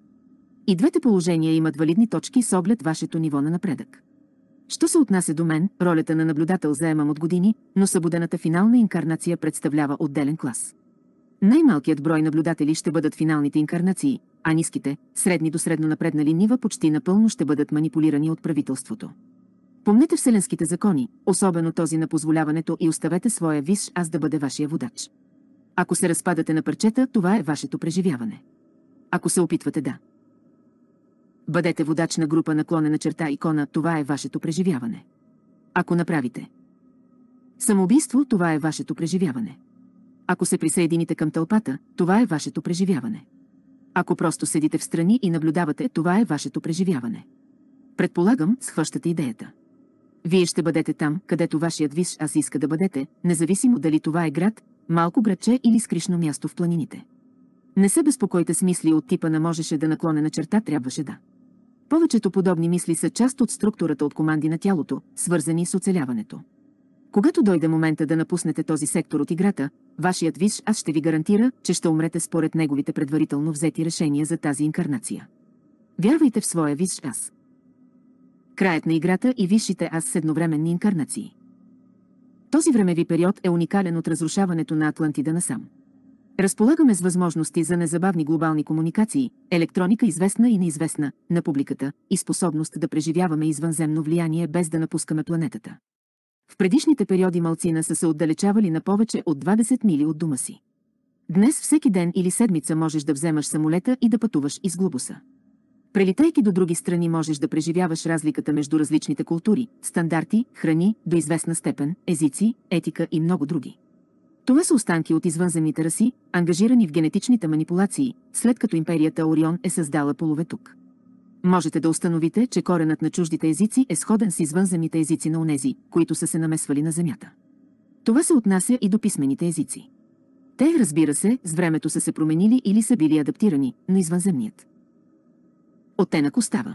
И двете положения имат валидни точки с оглед вашето ниво на напредък. Що се отнася до мен, ролята на наблюдател заемам от години, но събудената финална инкарнация представлява отделен клас. Най-малкият брой наблюдатели ще бъдат финалните инкарнации, а ниските, средни до средно напреднали нива почти напълно ще бъдат манипулирани от правителството. Помнете вселенските закони, особено този на позволяването и оставете своя виш аз да бъде вашия водач. Ако се разпадате на парчета, това е вашето преживяване. Ако се опитвате да. Бъдете водач на група наклонена черта икона, това е вашето преживяване. Ако направите самоубийство, това е вашето преживяване. Ако се присъедините към тълпата, това е вашето преживяване. Ако просто седите в страни и наблюдавате, това е вашето преживяване. Предполагам, схващате идеята. Вие ще бъдете там, където вашият виш аз иска да бъдете, независимо дали това е град, малко градче или скришно място в планините. Не се безпокойте с мисли от типа на можеше да наклоне на черта трябваше да. Повечето подобни мисли са част от структурата от команди на тялото, свързани с оцеляването. Когато дойде момента да напуснете този сектор от играта, вашият виш аз ще ви гарантира, че ще умрете според неговите предварително взети решения за тази инкарнация. Вярвайте в своя виш аз краят на играта и висшите аз с едновременни инкарнации. Този времеви период е уникален от разрушаването на Атлантида насам. Разполагаме с възможности за незабавни глобални комуникации, електроника известна и неизвестна, на публиката, и способност да преживяваме извънземно влияние без да напускаме планетата. В предишните периоди малцина са се отдалечавали на повече от 20 мили от дома си. Днес всеки ден или седмица можеш да вземаш самолета и да пътуваш из глобуса. Прелитайки до други страни можеш да преживяваш разликата между различните култури, стандарти, храни, до известна степен, езици, етика и много други. Това са останки от извънземните раси, ангажирани в генетичните манипулации, след като империята Орион е създала полове тук. Можете да установите, че коренът на чуждите езици е сходен с извънземните езици на онези, които са се намесвали на Земята. Това се отнася и до писмените езици. Те, разбира се, с времето са се променили или са били адаптирани, но извънземният оттенък остава.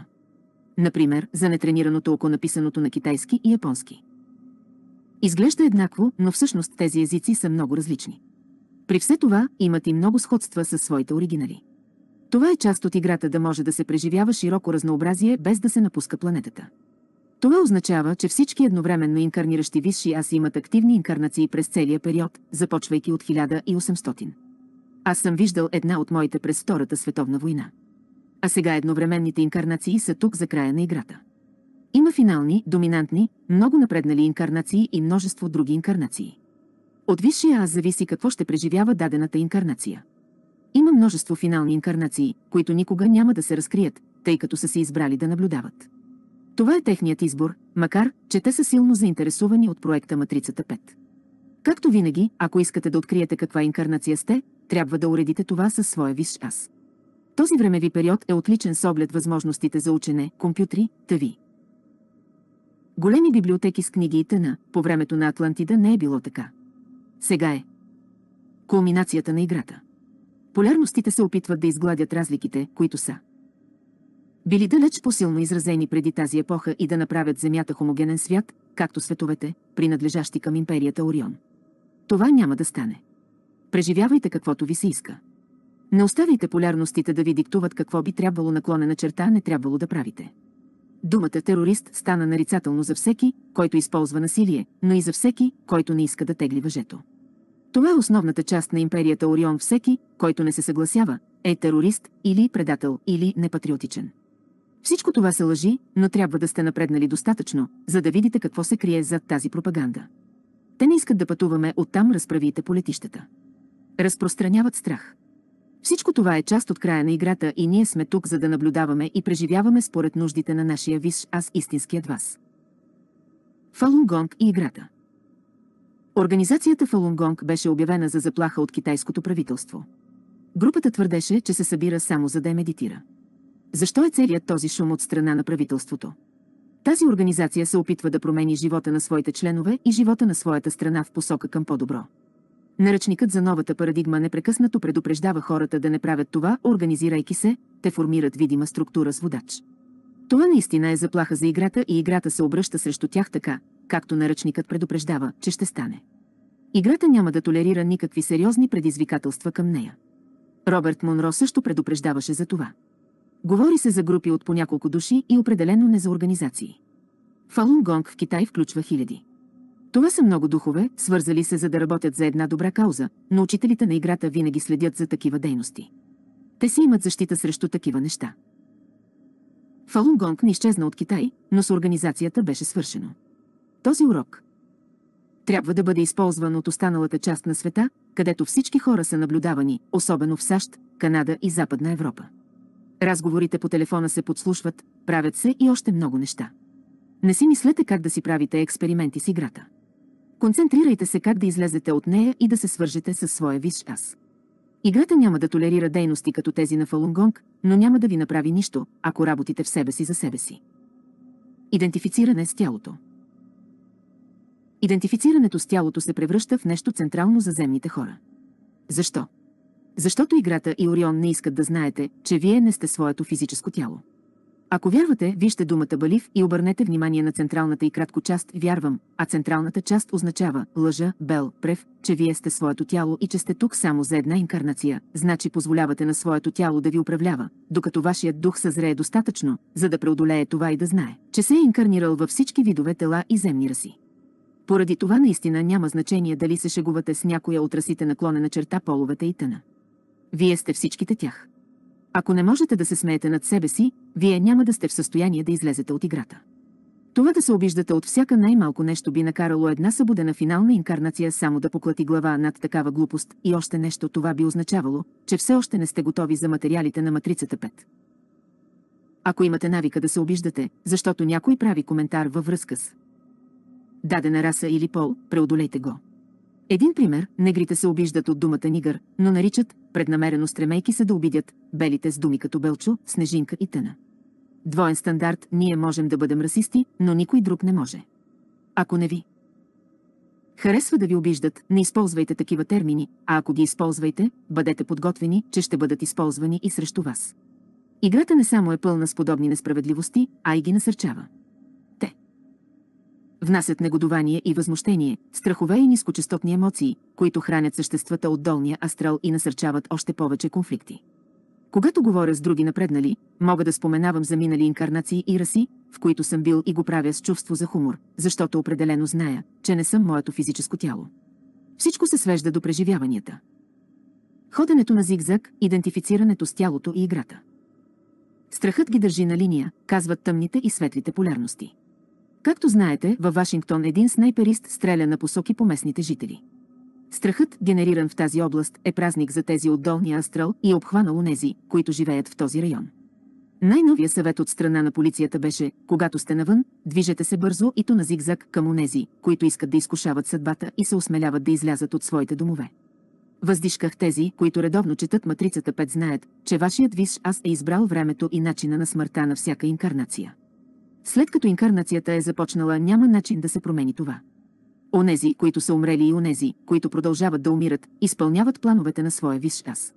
Например, за нетренираното око написаното на китайски и японски. Изглежда еднакво, но всъщност тези езици са много различни. При все това имат и много сходства със своите оригинали. Това е част от играта да може да се преживява широко разнообразие без да се напуска планетата. Това означава, че всички едновременно инкарниращи висши аз имат активни инкарнации през целия период, започвайки от 1800. Аз съм виждал една от моите през Втората световна война а сега едновременните инкарнации са тук за края на играта. Има финални, доминантни, много напреднали инкарнации и множество други инкарнации. От висшия аз зависи какво ще преживява дадената инкарнация. Има множество финални инкарнации, които никога няма да се разкрият, тъй като са се избрали да наблюдават. Това е техният избор, макар, че те са силно заинтересувани от проекта Матрицата 5. Както винаги, ако искате да откриете каква инкарнация сте, трябва да уредите това със своя висш аз. Този времеви период е отличен с оглед възможностите за учене, компютри, тави. Големи библиотеки с книги и тъна, по времето на Атлантида не е било така. Сега е. Кулминацията на играта. Полярностите се опитват да изгладят разликите, които са. Били далеч по-силно изразени преди тази епоха и да направят Земята хомогенен свят, както световете, принадлежащи към империята Орион. Това няма да стане. Преживявайте каквото ви се иска. Не оставяйте полярностите да ви диктуват какво би трябвало наклонена черта не трябвало да правите. Думата терорист стана нарицателно за всеки, който използва насилие, но и за всеки, който не иска да тегли въжето. Това е основната част на империята Орион. Всеки, който не се съгласява, е терорист или предател или непатриотичен. Всичко това се лъжи, но трябва да сте напреднали достатъчно, за да видите какво се крие зад тази пропаганда. Те не искат да пътуваме оттам разправите по летищата. Разпространяват страх. Всичко това е част от края на играта и ние сме тук, за да наблюдаваме и преживяваме според нуждите на нашия виш аз истинският вас. Фалунгонг и играта Организацията Фалунгонг беше обявена за заплаха от китайското правителство. Групата твърдеше, че се събира само за да е медитира. Защо е целият този шум от страна на правителството? Тази организация се опитва да промени живота на своите членове и живота на своята страна в посока към по-добро. Наръчникът за новата парадигма непрекъснато предупреждава хората да не правят това, организирайки се, те формират видима структура с водач. Това наистина е заплаха за играта и играта се обръща срещу тях така, както наръчникът предупреждава, че ще стане. Играта няма да толерира никакви сериозни предизвикателства към нея. Робърт Монро също предупреждаваше за това. Говори се за групи от по няколко души и определено не за организации. Фалун Гонг в Китай включва хиляди. Това са много духове, свързали се за да работят за една добра кауза, но учителите на играта винаги следят за такива дейности. Те си имат защита срещу такива неща. Фалунгонг не изчезна от Китай, но с организацията беше свършено. Този урок трябва да бъде използван от останалата част на света, където всички хора са наблюдавани, особено в САЩ, Канада и Западна Европа. Разговорите по телефона се подслушват, правят се и още много неща. Не си мислете как да си правите експерименти с играта. Концентрирайте се как да излезете от нея и да се свържете със своя висш аз. Играта няма да толерира дейности като тези на Фалунгонг, но няма да ви направи нищо, ако работите в себе си за себе си. Идентифициране с тялото. Идентифицирането с тялото се превръща в нещо централно за земните хора. Защо? Защото играта и Орион не искат да знаете, че вие не сте своето физическо тяло. Ако вярвате, вижте думата балив и обърнете внимание на централната и кратко част вярвам, а централната част означава лъжа, бел, прев, че вие сте своето тяло и че сте тук само за една инкарнация, значи позволявате на своето тяло да ви управлява, докато вашият дух съзрее достатъчно, за да преодолее това и да знае, че се е инкарнирал във всички видове тела и земни раси. Поради това наистина няма значение дали се шегувате с някоя от расите наклонена черта половете и тъна. Вие сте всичките тях. Ако не можете да се смеете над себе си, вие няма да сте в състояние да излезете от играта. Това да се обиждате от всяка най-малко нещо би накарало една събудена финална инкарнация само да поклати глава над такава глупост и още нещо това би означавало, че все още не сте готови за материалите на матрицата 5. Ако имате навика да се обиждате, защото някой прави коментар във връзка с дадена раса или пол, преодолейте го. Един пример, негрите се обиждат от думата нигър, но наричат преднамерено стремейки се да обидят белите с думи като Белчо, Снежинка и Тъна. Двоен стандарт ние можем да бъдем расисти, но никой друг не може. Ако не ви харесва да ви обиждат, не използвайте такива термини, а ако ги използвайте, бъдете подготвени, че ще бъдат използвани и срещу вас. Играта не само е пълна с подобни несправедливости, а и ги насърчава внасят негодование и възмущение, страхове и нискочастотни емоции, които хранят съществата от долния астрал и насърчават още повече конфликти. Когато говоря с други напреднали, мога да споменавам за минали инкарнации и раси, в които съм бил и го правя с чувство за хумор, защото определено зная, че не съм моето физическо тяло. Всичко се свежда до преживяванията. Ходенето на зигзаг, идентифицирането с тялото и играта. Страхът ги държи на линия, казват тъмните и светлите полярности. Както знаете, във Вашингтон един снайперист стреля на посоки по местните жители. Страхът, генериран в тази област, е празник за тези от долния астрал и е обхванал нези, които живеят в този район. Най-новия съвет от страна на полицията беше, когато сте навън, движете се бързо и то на зигзаг към онези, които искат да изкушават съдбата и се осмеляват да излязат от своите домове. Въздишках тези, които редовно четат матрицата 5 знаят, че вашият виш аз е избрал времето и начина на смъртта на всяка инкарнация. След като инкарнацията е започнала, няма начин да се промени това. Онези, които са умрели и онези, които продължават да умират, изпълняват плановете на своя висш аз.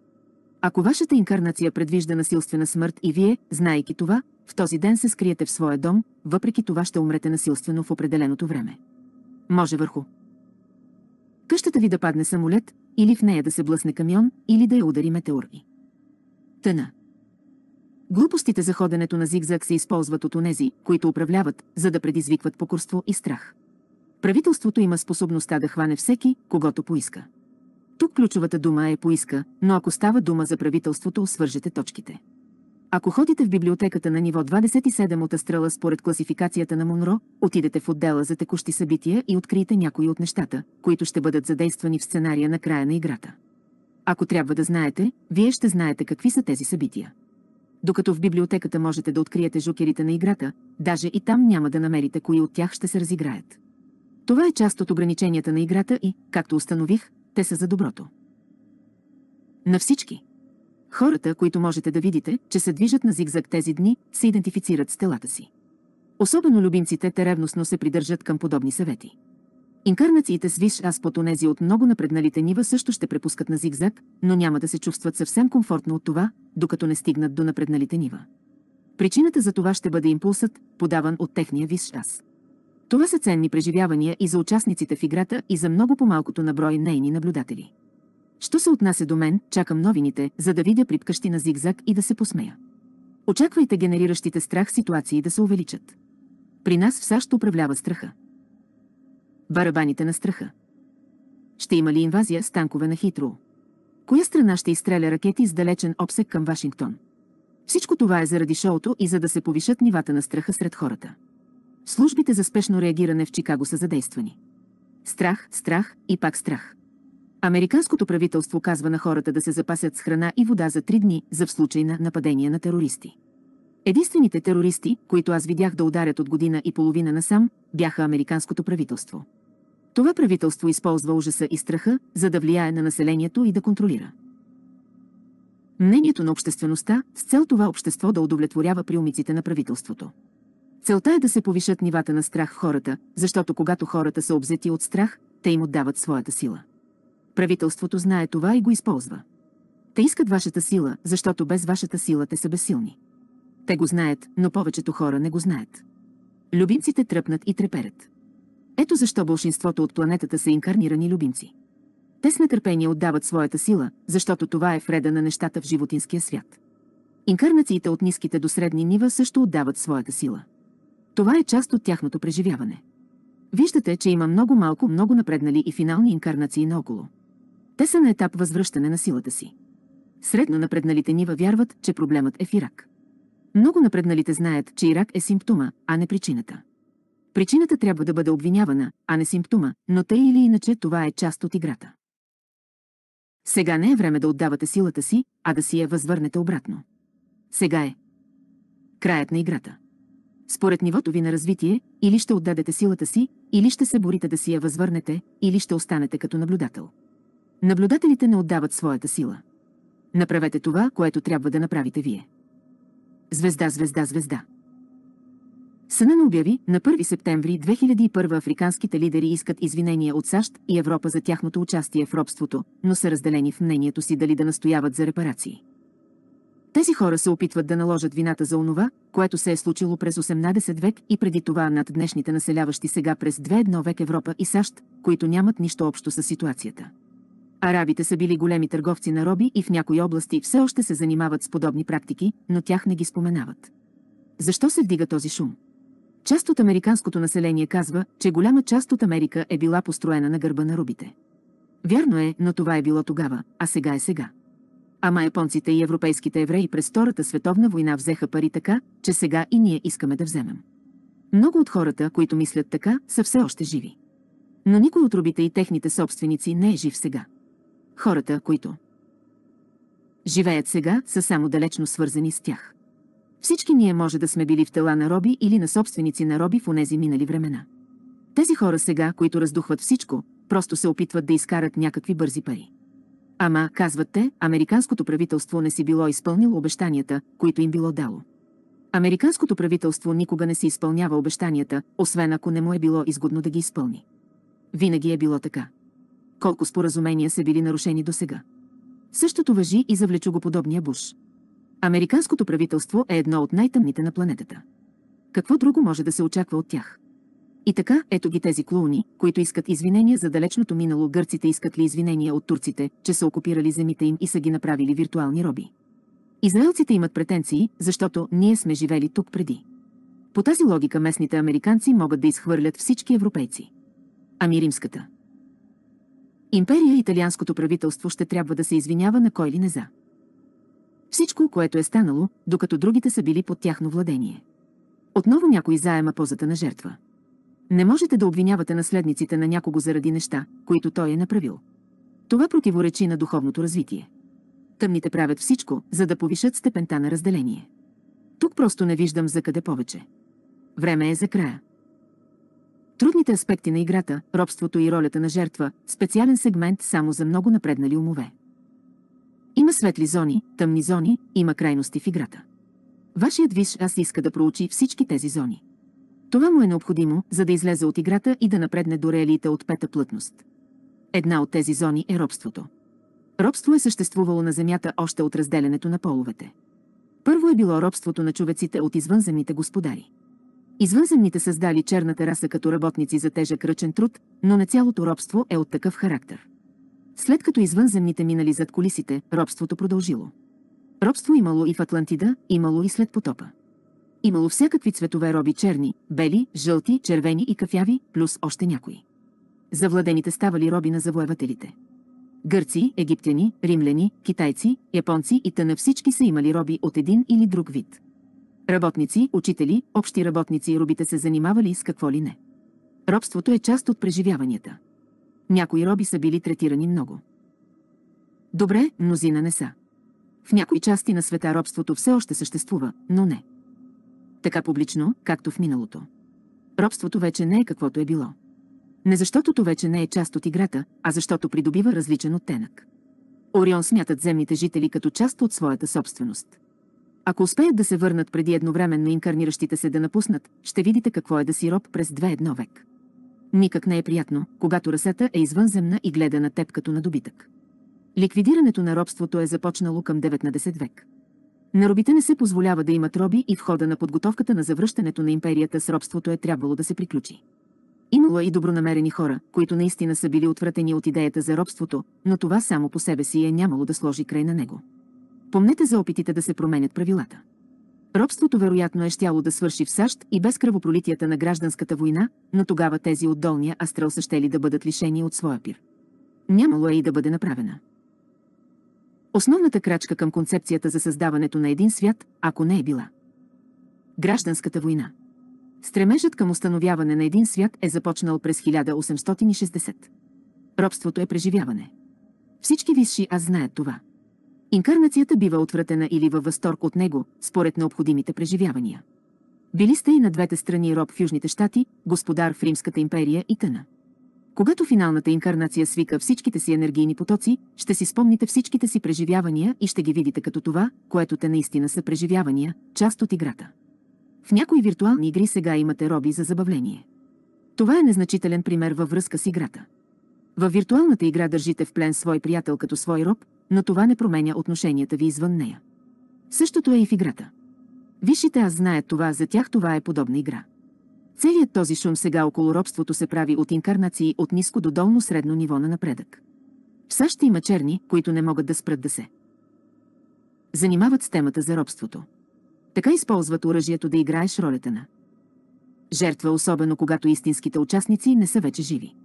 Ако вашата инкарнация предвижда насилствена смърт и вие, знаеки това, в този ден се скриете в своя дом, въпреки това ще умрете насилствено в определеното време. Може върху къщата ви да падне самолет, или в нея да се блъсне камион, или да я удари метеор. Тъна. Глупостите за ходенето на зигзаг се използват от онези, които управляват, за да предизвикват покорство и страх. Правителството има способността да хване всеки, когато поиска. Тук ключовата дума е поиска, но ако става дума за правителството, свържете точките. Ако ходите в библиотеката на ниво 27 от Астрала според класификацията на Монро, отидете в отдела за текущи събития и откриете някои от нещата, които ще бъдат задействани в сценария на края на играта. Ако трябва да знаете, вие ще знаете какви са тези събития докато в библиотеката можете да откриете жукерите на играта, даже и там няма да намерите кои от тях ще се разиграят. Това е част от ограниченията на играта и, както установих, те са за доброто. На всички. Хората, които можете да видите, че се движат на зигзаг тези дни, се идентифицират с телата си. Особено любимците те ревностно се придържат към подобни съвети. Инкарнациите с виш аз под онези от много напредналите нива също ще препускат на зигзаг, но няма да се чувстват съвсем комфортно от това, докато не стигнат до напредналите нива. Причината за това ще бъде импулсът, подаван от техния виш аз. Това са ценни преживявания и за участниците в играта и за много по-малкото наброй нейни наблюдатели. Що се отнася до мен, чакам новините, за да видя припкащи на зигзаг и да се посмея. Очаквайте генериращите страх ситуации да се увеличат. При нас в САЩ управлява страха барабаните на страха. Ще има ли инвазия с танкове на Хитро? Коя страна ще изстреля ракети с далечен обсек към Вашингтон? Всичко това е заради шоуто и за да се повишат нивата на страха сред хората. Службите за спешно реагиране в Чикаго са задействани. Страх, страх и пак страх. Американското правителство казва на хората да се запасят с храна и вода за три дни за в случай на нападение на терористи. Единствените терористи, които аз видях да ударят от година и половина насам, бяха американското правителство. Това правителство използва ужаса и страха, за да влияе на населението и да контролира. Мнението на обществеността с цел това общество да удовлетворява приумиците на правителството. Целта е да се повишат нивата на страх в хората, защото когато хората са обзети от страх, те им отдават своята сила. Правителството знае това и го използва. Те искат вашата сила, защото без вашата сила те са безсилни. Те го знаят, но повечето хора не го знаят. Любимците тръпнат и треперят. Ето защо большинството от планетата са инкарнирани любимци. Те с нетърпение отдават своята сила, защото това е вреда на нещата в животинския свят. Инкарнациите от ниските до средни нива също отдават своята сила. Това е част от тяхното преживяване. Виждате, че има много малко, много напреднали и финални инкарнации наоколо. Те са на етап възвръщане на силата си. Средно напредналите нива вярват, че проблемът е в Ирак. Много напредналите знаят, че Ирак е симптома, а не причината. Причината трябва да бъде обвинявана, а не симптома, но тъй или иначе това е част от играта. Сега не е време да отдавате силата си, а да си я възвърнете обратно. Сега е. Краят на играта. Според нивото ви на развитие, или ще отдадете силата си, или ще се борите да си я възвърнете, или ще останете като наблюдател. Наблюдателите не отдават своята сила. Направете това, което трябва да направите вие. Звезда, звезда, звезда. Сънън обяви на 1 септември 2001 африканските лидери искат извинения от САЩ и Европа за тяхното участие в робството, но са разделени в мнението си дали да настояват за репарации. Тези хора се опитват да наложат вината за онова, което се е случило през 18 век и преди това над днешните населяващи сега през 2-1 век Европа и САЩ, които нямат нищо общо с ситуацията. Арабите са били големи търговци на роби и в някои области все още се занимават с подобни практики, но тях не ги споменават. Защо се вдига този шум? Част от американското население казва, че голяма част от Америка е била построена на гърба на рубите. Вярно е, но това е било тогава, а сега е сега. Ама японците и европейските евреи през Втората световна война взеха пари така, че сега и ние искаме да вземем. Много от хората, които мислят така, са все още живи. Но никой от рубите и техните собственици не е жив сега. Хората, които живеят сега, са само далечно свързани с тях. Всички ние може да сме били в тела на роби или на собственици на роби в онези минали времена. Тези хора сега, които раздухват всичко, просто се опитват да изкарат някакви бързи пари. Ама, казват те, американското правителство не си било изпълнило обещанията, които им било дало. Американското правителство никога не си изпълнява обещанията, освен ако не му е било изгодно да ги изпълни. Винаги е било така. Колко споразумения са били нарушени до сега. Същото въжи и за влечугоподобния Буш. Американското правителство е едно от най-тъмните на планетата. Какво друго може да се очаква от тях? И така, ето ги тези клоуни, които искат извинения за далечното минало. Гърците искат ли извинения от турците, че са окупирали земите им и са ги направили виртуални роби? Израелците имат претенции, защото ние сме живели тук преди. По тази логика местните американци могат да изхвърлят всички европейци. Ами римската. Империя и италианското правителство ще трябва да се извинява на кой ли не за. Всичко, което е станало, докато другите са били под тяхно владение. Отново някой заема позата на жертва. Не можете да обвинявате наследниците на някого заради неща, които той е направил. Това противоречи на духовното развитие. Тъмните правят всичко, за да повишат степента на разделение. Тук просто не виждам за къде повече. Време е за края. Трудните аспекти на играта, робството и ролята на жертва, специален сегмент само за много напреднали умове. Има светли зони, тъмни зони, има крайности в играта. Вашият виш аз иска да проучи всички тези зони. Това му е необходимо, за да излезе от играта и да напредне до реалиите от пета плътност. Една от тези зони е робството. Робство е съществувало на Земята още от разделянето на половете. Първо е било робството на човеците от извънземните господари. Извънземните създали черната раса като работници за тежък ръчен труд, но не цялото робство е от такъв характер. След като извънземните минали зад колисите, робството продължило. Робство имало и в Атлантида, имало и след потопа. Имало всякакви цветове роби черни, бели, жълти, червени и кафяви, плюс още някои. Завладените ставали роби на завоевателите. Гърци, египтяни, римляни, китайци, японци и тъна всички са имали роби от един или друг вид. Работници, учители, общи работници и робите се занимавали с какво ли не. Робството е част от преживяванията някои роби са били третирани много. Добре, мнозина не са. В някои части на света робството все още съществува, но не. Така публично, както в миналото. Робството вече не е каквото е било. Не защото то вече не е част от играта, а защото придобива различен оттенък. Орион смятат земните жители като част от своята собственост. Ако успеят да се върнат преди едновременно инкарниращите се да напуснат, ще видите какво е да си роб през 2-1 век. Никак не е приятно, когато расата е извънземна и гледа на теб като на добитък. Ликвидирането на робството е започнало към 19 век. На робите не се позволява да имат роби и в хода на подготовката на завръщането на империята с робството е трябвало да се приключи. Имало е и добронамерени хора, които наистина са били отвратени от идеята за робството, но това само по себе си е нямало да сложи край на него. Помнете за опитите да се променят правилата. Робството вероятно е щяло да свърши в САЩ и без кръвопролитията на гражданската война, но тогава тези от долния астрал са щели да бъдат лишени от своя пир. Нямало е и да бъде направена. Основната крачка към концепцията за създаването на един свят, ако не е била. Гражданската война. Стремежът към установяване на един свят е започнал през 1860. Робството е преживяване. Всички висши аз знаят това. Инкарнацията бива отвратена или във възторг от него, според необходимите преживявания. Били сте и на двете страни роб в Южните щати, господар в Римската империя и тъна. Когато финалната инкарнация свика всичките си енергийни потоци, ще си спомните всичките си преживявания и ще ги видите като това, което те наистина са преживявания, част от играта. В някои виртуални игри сега имате роби за забавление. Това е незначителен пример във връзка с играта. Във виртуалната игра държите в плен свой приятел като свой роб, но това не променя отношенията ви извън нея. Същото е и в играта. Висшите аз знаят това, за тях това е подобна игра. Целият този шум сега около робството се прави от инкарнации от ниско до долно средно ниво на напредък. В САЩ има черни, които не могат да спрат да се. Занимават с темата за робството. Така използват оръжието да играеш ролята на жертва, особено когато истинските участници не са вече живи.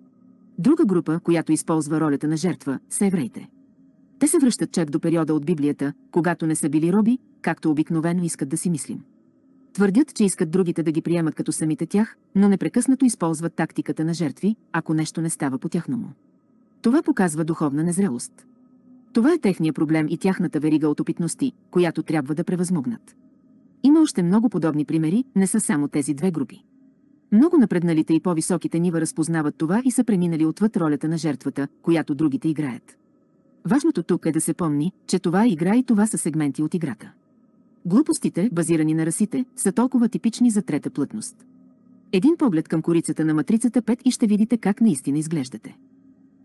Друга група, която използва ролята на жертва, са евреите. Те се връщат чак до периода от Библията, когато не са били роби, както обикновено искат да си мислим. Твърдят, че искат другите да ги приемат като самите тях, но непрекъснато използват тактиката на жертви, ако нещо не става по тяхному. Това показва духовна незрелост. Това е техния проблем и тяхната верига от опитности, която трябва да превъзмогнат. Има още много подобни примери, не са само тези две групи. Много напредналите и по-високите нива разпознават това и са преминали отвъд ролята на жертвата, която другите играят. Важното тук е да се помни, че това е игра и това са сегменти от играта. Глупостите, базирани на расите, са толкова типични за трета плътност. Един поглед към корицата на матрицата 5 и ще видите как наистина изглеждате.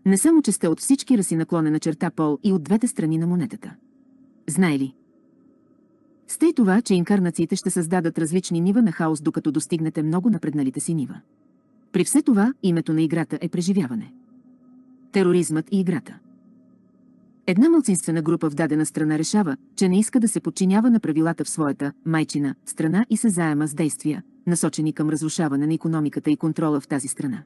Не само, че сте от всички раси наклонена черта пол и от двете страни на монетата. Знае ли? Сте и това, че инкарнациите ще създадат различни нива на хаос, докато достигнете много напредналите си нива. При все това, името на играта е преживяване. Тероризмът и играта. Една мълцинствена група в дадена страна решава, че не иска да се подчинява на правилата в своята майчина страна и се заема с действия, насочени към разрушаване на економиката и контрола в тази страна.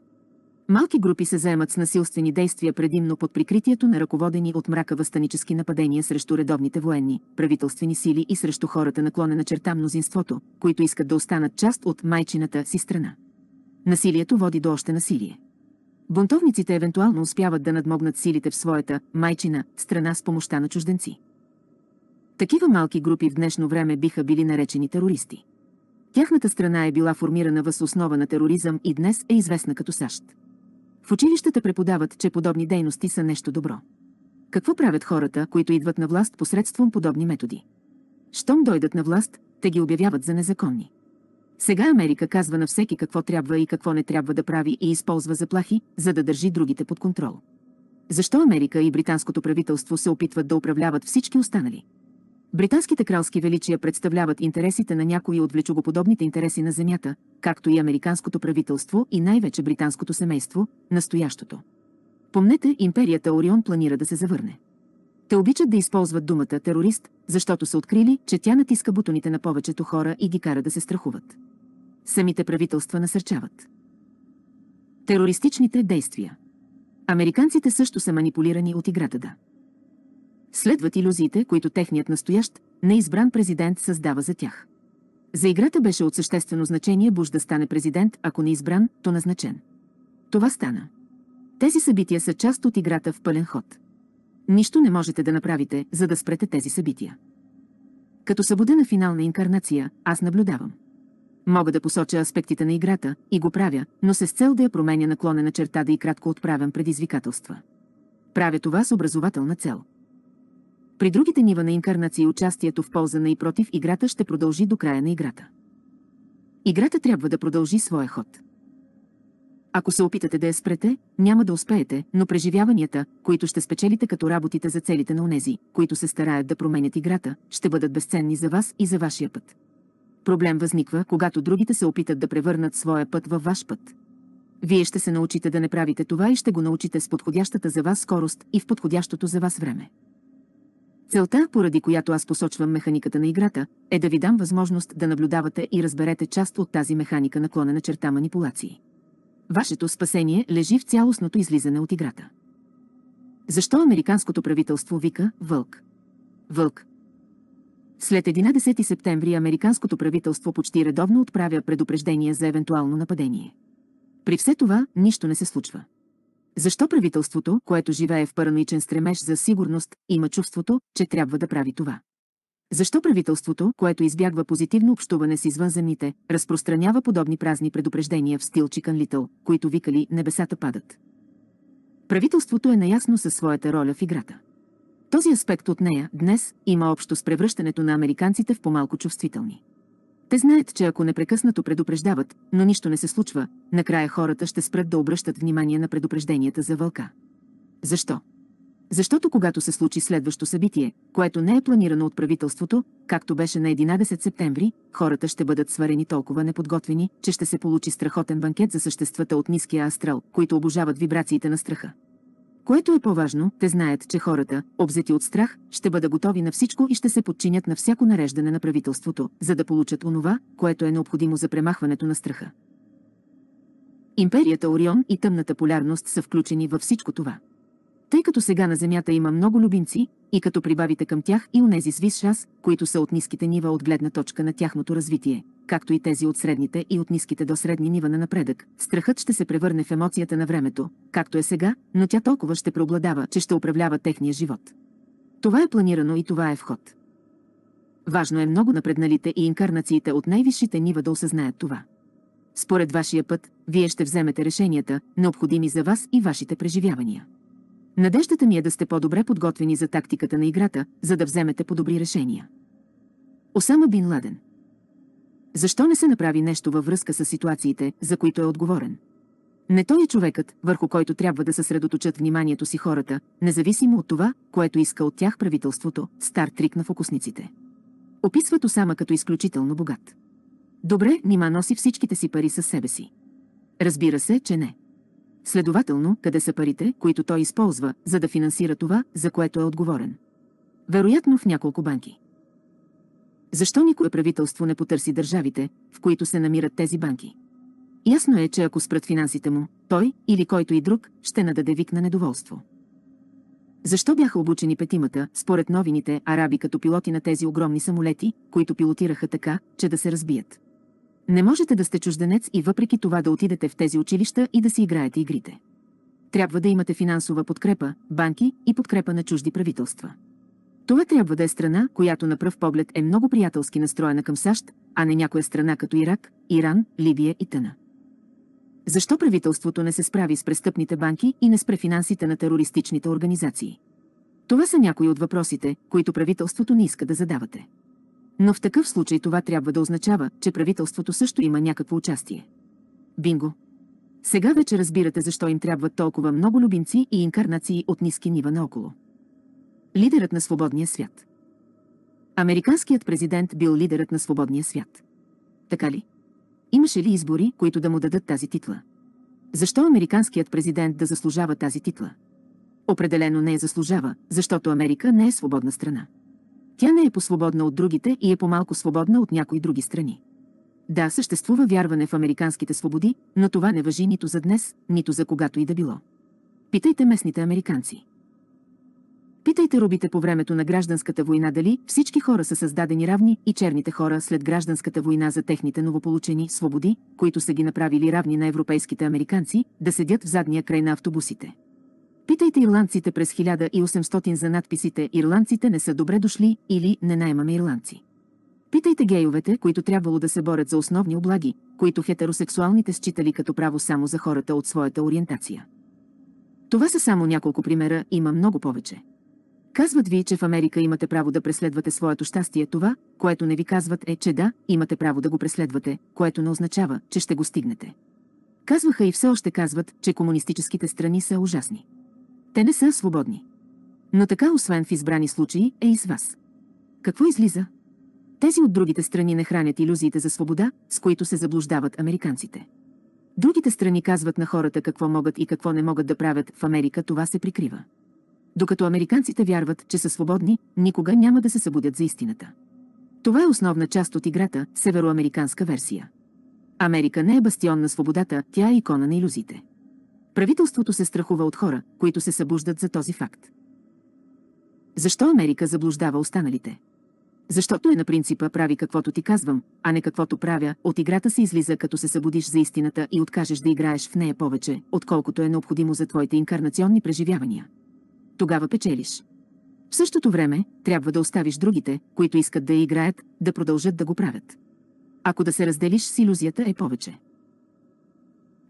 Малки групи се заемат с насилствени действия предимно под прикритието на ръководени от мрака възстанически нападения срещу редовните военни, правителствени сили и срещу хората наклонена черта мнозинството, които искат да останат част от майчината си страна. Насилието води до още насилие. Бунтовниците евентуално успяват да надмогнат силите в своята майчина страна с помощта на чужденци. Такива малки групи в днешно време биха били наречени терористи. Тяхната страна е била формирана въз основа на тероризъм и днес е известна като САЩ. В училищата преподават, че подобни дейности са нещо добро. Какво правят хората, които идват на власт посредством подобни методи? Щом дойдат на власт, те ги обявяват за незаконни. Сега Америка казва на всеки какво трябва и какво не трябва да прави и използва заплахи, за да държи другите под контрол. Защо Америка и британското правителство се опитват да управляват всички останали? Британските кралски величия представляват интересите на някои от влечогоподобните интереси на Земята, както и американското правителство и най-вече британското семейство, настоящото. Помнете, империята Орион планира да се завърне. Те обичат да използват думата терорист, защото са открили, че тя натиска бутоните на повечето хора и ги кара да се страхуват. Самите правителства насърчават. Терористичните действия. Американците също са манипулирани от играта да. Следват иллюзиите, които техният настоящ, неизбран президент създава за тях. За играта беше от съществено значение Буш да стане президент, ако не избран, то назначен. Това стана. Тези събития са част от играта в пълен ход. Нищо не можете да направите, за да спрете тези събития. Като събудена финална инкарнация, аз наблюдавам. Мога да посоча аспектите на играта, и го правя, но се с цел да я променя наклонена черта да и кратко отправям предизвикателства. Правя това с образователна цел. При другите нива на инкарнации участието в полза на и против играта ще продължи до края на играта. Играта трябва да продължи своя ход. Ако се опитате да я спрете, няма да успеете, но преживяванията, които ще спечелите като работите за целите на онези, които се стараят да променят играта, ще бъдат безценни за вас и за вашия път. Проблем възниква, когато другите се опитат да превърнат своя път във ваш път. Вие ще се научите да не правите това и ще го научите с подходящата за вас скорост и в подходящото за вас време. Целта, поради която аз посочвам механиката на играта, е да ви дам възможност да наблюдавате и разберете част от тази механика на черта манипулации. Вашето спасение лежи в цялостното излизане от играта. Защо американското правителство вика «Вълк»? Вълк, след 11 септември американското правителство почти редовно отправя предупреждение за евентуално нападение. При все това нищо не се случва. Защо правителството, което живее в параноичен стремеж за сигурност, има чувството, че трябва да прави това? Защо правителството, което избягва позитивно общуване с извънземните, разпространява подобни празни предупреждения в стил Chicken Little, които викали «Небесата падат»? Правителството е наясно със своята роля в играта. Този аспект от нея днес има общо с превръщането на американците в по-малко чувствителни. Те знаят, че ако непрекъснато предупреждават, но нищо не се случва, накрая хората ще спрат да обръщат внимание на предупрежденията за вълка. Защо? Защото когато се случи следващо събитие, което не е планирано от правителството, както беше на 11 септември, хората ще бъдат сварени толкова неподготвени, че ще се получи страхотен банкет за съществата от ниския астрал, които обожават вибрациите на страха. Което е по-важно, те знаят, че хората, обзети от страх, ще бъдат готови на всичко и ще се подчинят на всяко нареждане на правителството, за да получат онова, което е необходимо за премахването на страха. Империята Орион и тъмната полярност са включени във всичко това. Тъй като сега на земята има много любимци, и като прибавите към тях и унези с висш шанс, които са от ниските нива от гледна точка на тяхното развитие, както и тези от средните и от ниските до средни нива на напредък, страхът ще се превърне в емоцията на времето, както е сега, но тя толкова ще преобладава, че ще управлява техния живот. Това е планирано и това е вход. Важно е много напредналите и инкарнациите от най-висшите нива да осъзнаят това. Според вашия път, вие ще вземете решенията, необходими за вас и вашите преживявания. Надеждата ми е да сте по-добре подготвени за тактиката на играта, за да вземете по-добри решения. Осама Бин Ладен Защо не се направи нещо във връзка с ситуациите, за които е отговорен? Не той е човекът, върху който трябва да съсредоточат вниманието си хората, независимо от това, което иска от тях правителството, стар трик на фокусниците. Описват Осама като изключително богат. Добре, нима носи всичките си пари със себе си. Разбира се, че не. Следователно, къде са парите, които той използва, за да финансира това, за което е отговорен? Вероятно в няколко банки. Защо никое правителство не потърси държавите, в които се намират тези банки? Ясно е, че ако спрат финансите му, той или който и друг ще нададе вик на недоволство. Защо бяха обучени петимата, според новините, араби като пилоти на тези огромни самолети, които пилотираха така, че да се разбият? Не можете да сте чужденец и въпреки това да отидете в тези училища и да си играете игрите. Трябва да имате финансова подкрепа, банки и подкрепа на чужди правителства. Това трябва да е страна, която на пръв поглед е много приятелски настроена към САЩ, а не някоя страна като Ирак, Иран, Либия и тъна. Защо правителството не се справи с престъпните банки и не спре финансите на терористичните организации? Това са някои от въпросите, които правителството не иска да задавате. Но в такъв случай това трябва да означава, че правителството също има някакво участие. Бинго! Сега вече разбирате защо им трябва толкова много любимци и инкарнации от ниски нива наоколо. Лидерът на свободния свят. Американският президент бил лидерът на свободния свят. Така ли? Имаше ли избори, които да му дадат тази титла? Защо американският президент да заслужава тази титла? Определено не я заслужава, защото Америка не е свободна страна. Тя не е по-свободна от другите и е по-малко свободна от някои други страни. Да, съществува вярване в американските свободи, но това не въжи нито за днес, нито за когато и да било. Питайте местните американци. Питайте рубите по времето на гражданската война дали всички хора са създадени равни и черните хора след гражданската война за техните новополучени свободи, които са ги направили равни на европейските американци, да седят в задния край на автобусите. Питайте ирландците през 1800 за надписите «Ирландците не са добре дошли» или «Не наймаме ирландци». Питайте гейовете, които трябвало да се борят за основни облаги, които хетеросексуалните считали като право само за хората от своята ориентация. Това са само няколко примера, има много повече. Казват ви, че в Америка имате право да преследвате своето щастие. Това, което не ви казват е, че да, имате право да го преследвате, което не означава, че ще го стигнете. Казваха и все още казват, че комунистическите страни са ужасни. Те не са свободни. Но така, освен в избрани случаи, е и с вас. Какво излиза? Тези от другите страни не хранят иллюзиите за свобода, с които се заблуждават американците. Другите страни казват на хората какво могат и какво не могат да правят в Америка, това се прикрива. Докато американците вярват, че са свободни, никога няма да се събудят за истината. Това е основна част от играта, североамериканска версия. Америка не е бастион на свободата, тя е икона на иллюзиите. Правителството се страхува от хора, които се събуждат за този факт. Защо Америка заблуждава останалите? Защото е на принципа прави каквото ти казвам, а не каквото правя, от играта се излиза като се събудиш за истината и откажеш да играеш в нея повече, отколкото е необходимо за твоите инкарнационни преживявания. Тогава печелиш. В същото време, трябва да оставиш другите, които искат да играят, да продължат да го правят. Ако да се разделиш с иллюзията е повече.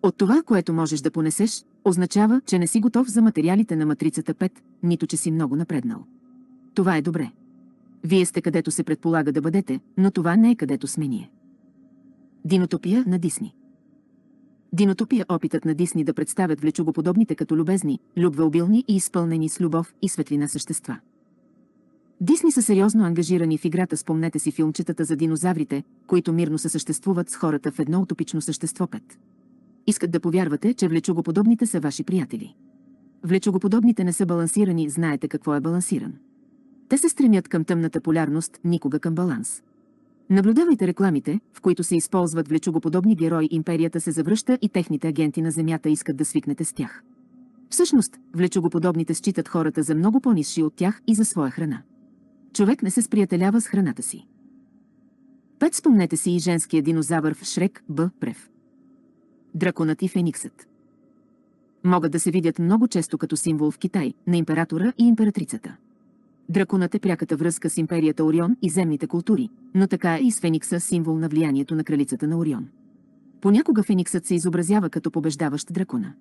От това, което можеш да понесеш, означава, че не си готов за материалите на матрицата 5, нито че си много напреднал. Това е добре. Вие сте където се предполага да бъдете, но това не е където сме ние. Динотопия на Дисни Динотопия опитът на Дисни да представят влечугоподобните като любезни, любвеобилни и изпълнени с любов и светлина същества. Дисни са сериозно ангажирани в играта спомнете си филмчетата за динозаврите, които мирно съществуват с хората в едно утопично същество 5. Искат да повярвате, че влечогоподобните са ваши приятели. Влечогоподобните не са балансирани, знаете какво е балансиран. Те се стремят към тъмната полярност, никога към баланс. Наблюдавайте рекламите, в които се използват влечогоподобни герои, империята се завръща и техните агенти на Земята искат да свикнете с тях. Всъщност, влечогоподобните считат хората за много по-низши от тях и за своя храна. Човек не се сприятелява с храната си. Пет спомнете си и женския динозавър в Шрек Б. Прев драконът и фениксът. Могат да се видят много често като символ в Китай на императора и императрицата. Драконът е пряката връзка с империята Орион и земните култури, но така е и с Феникса символ на влиянието на кралицата на Орион. Понякога Фениксът се изобразява като побеждаващ дракона.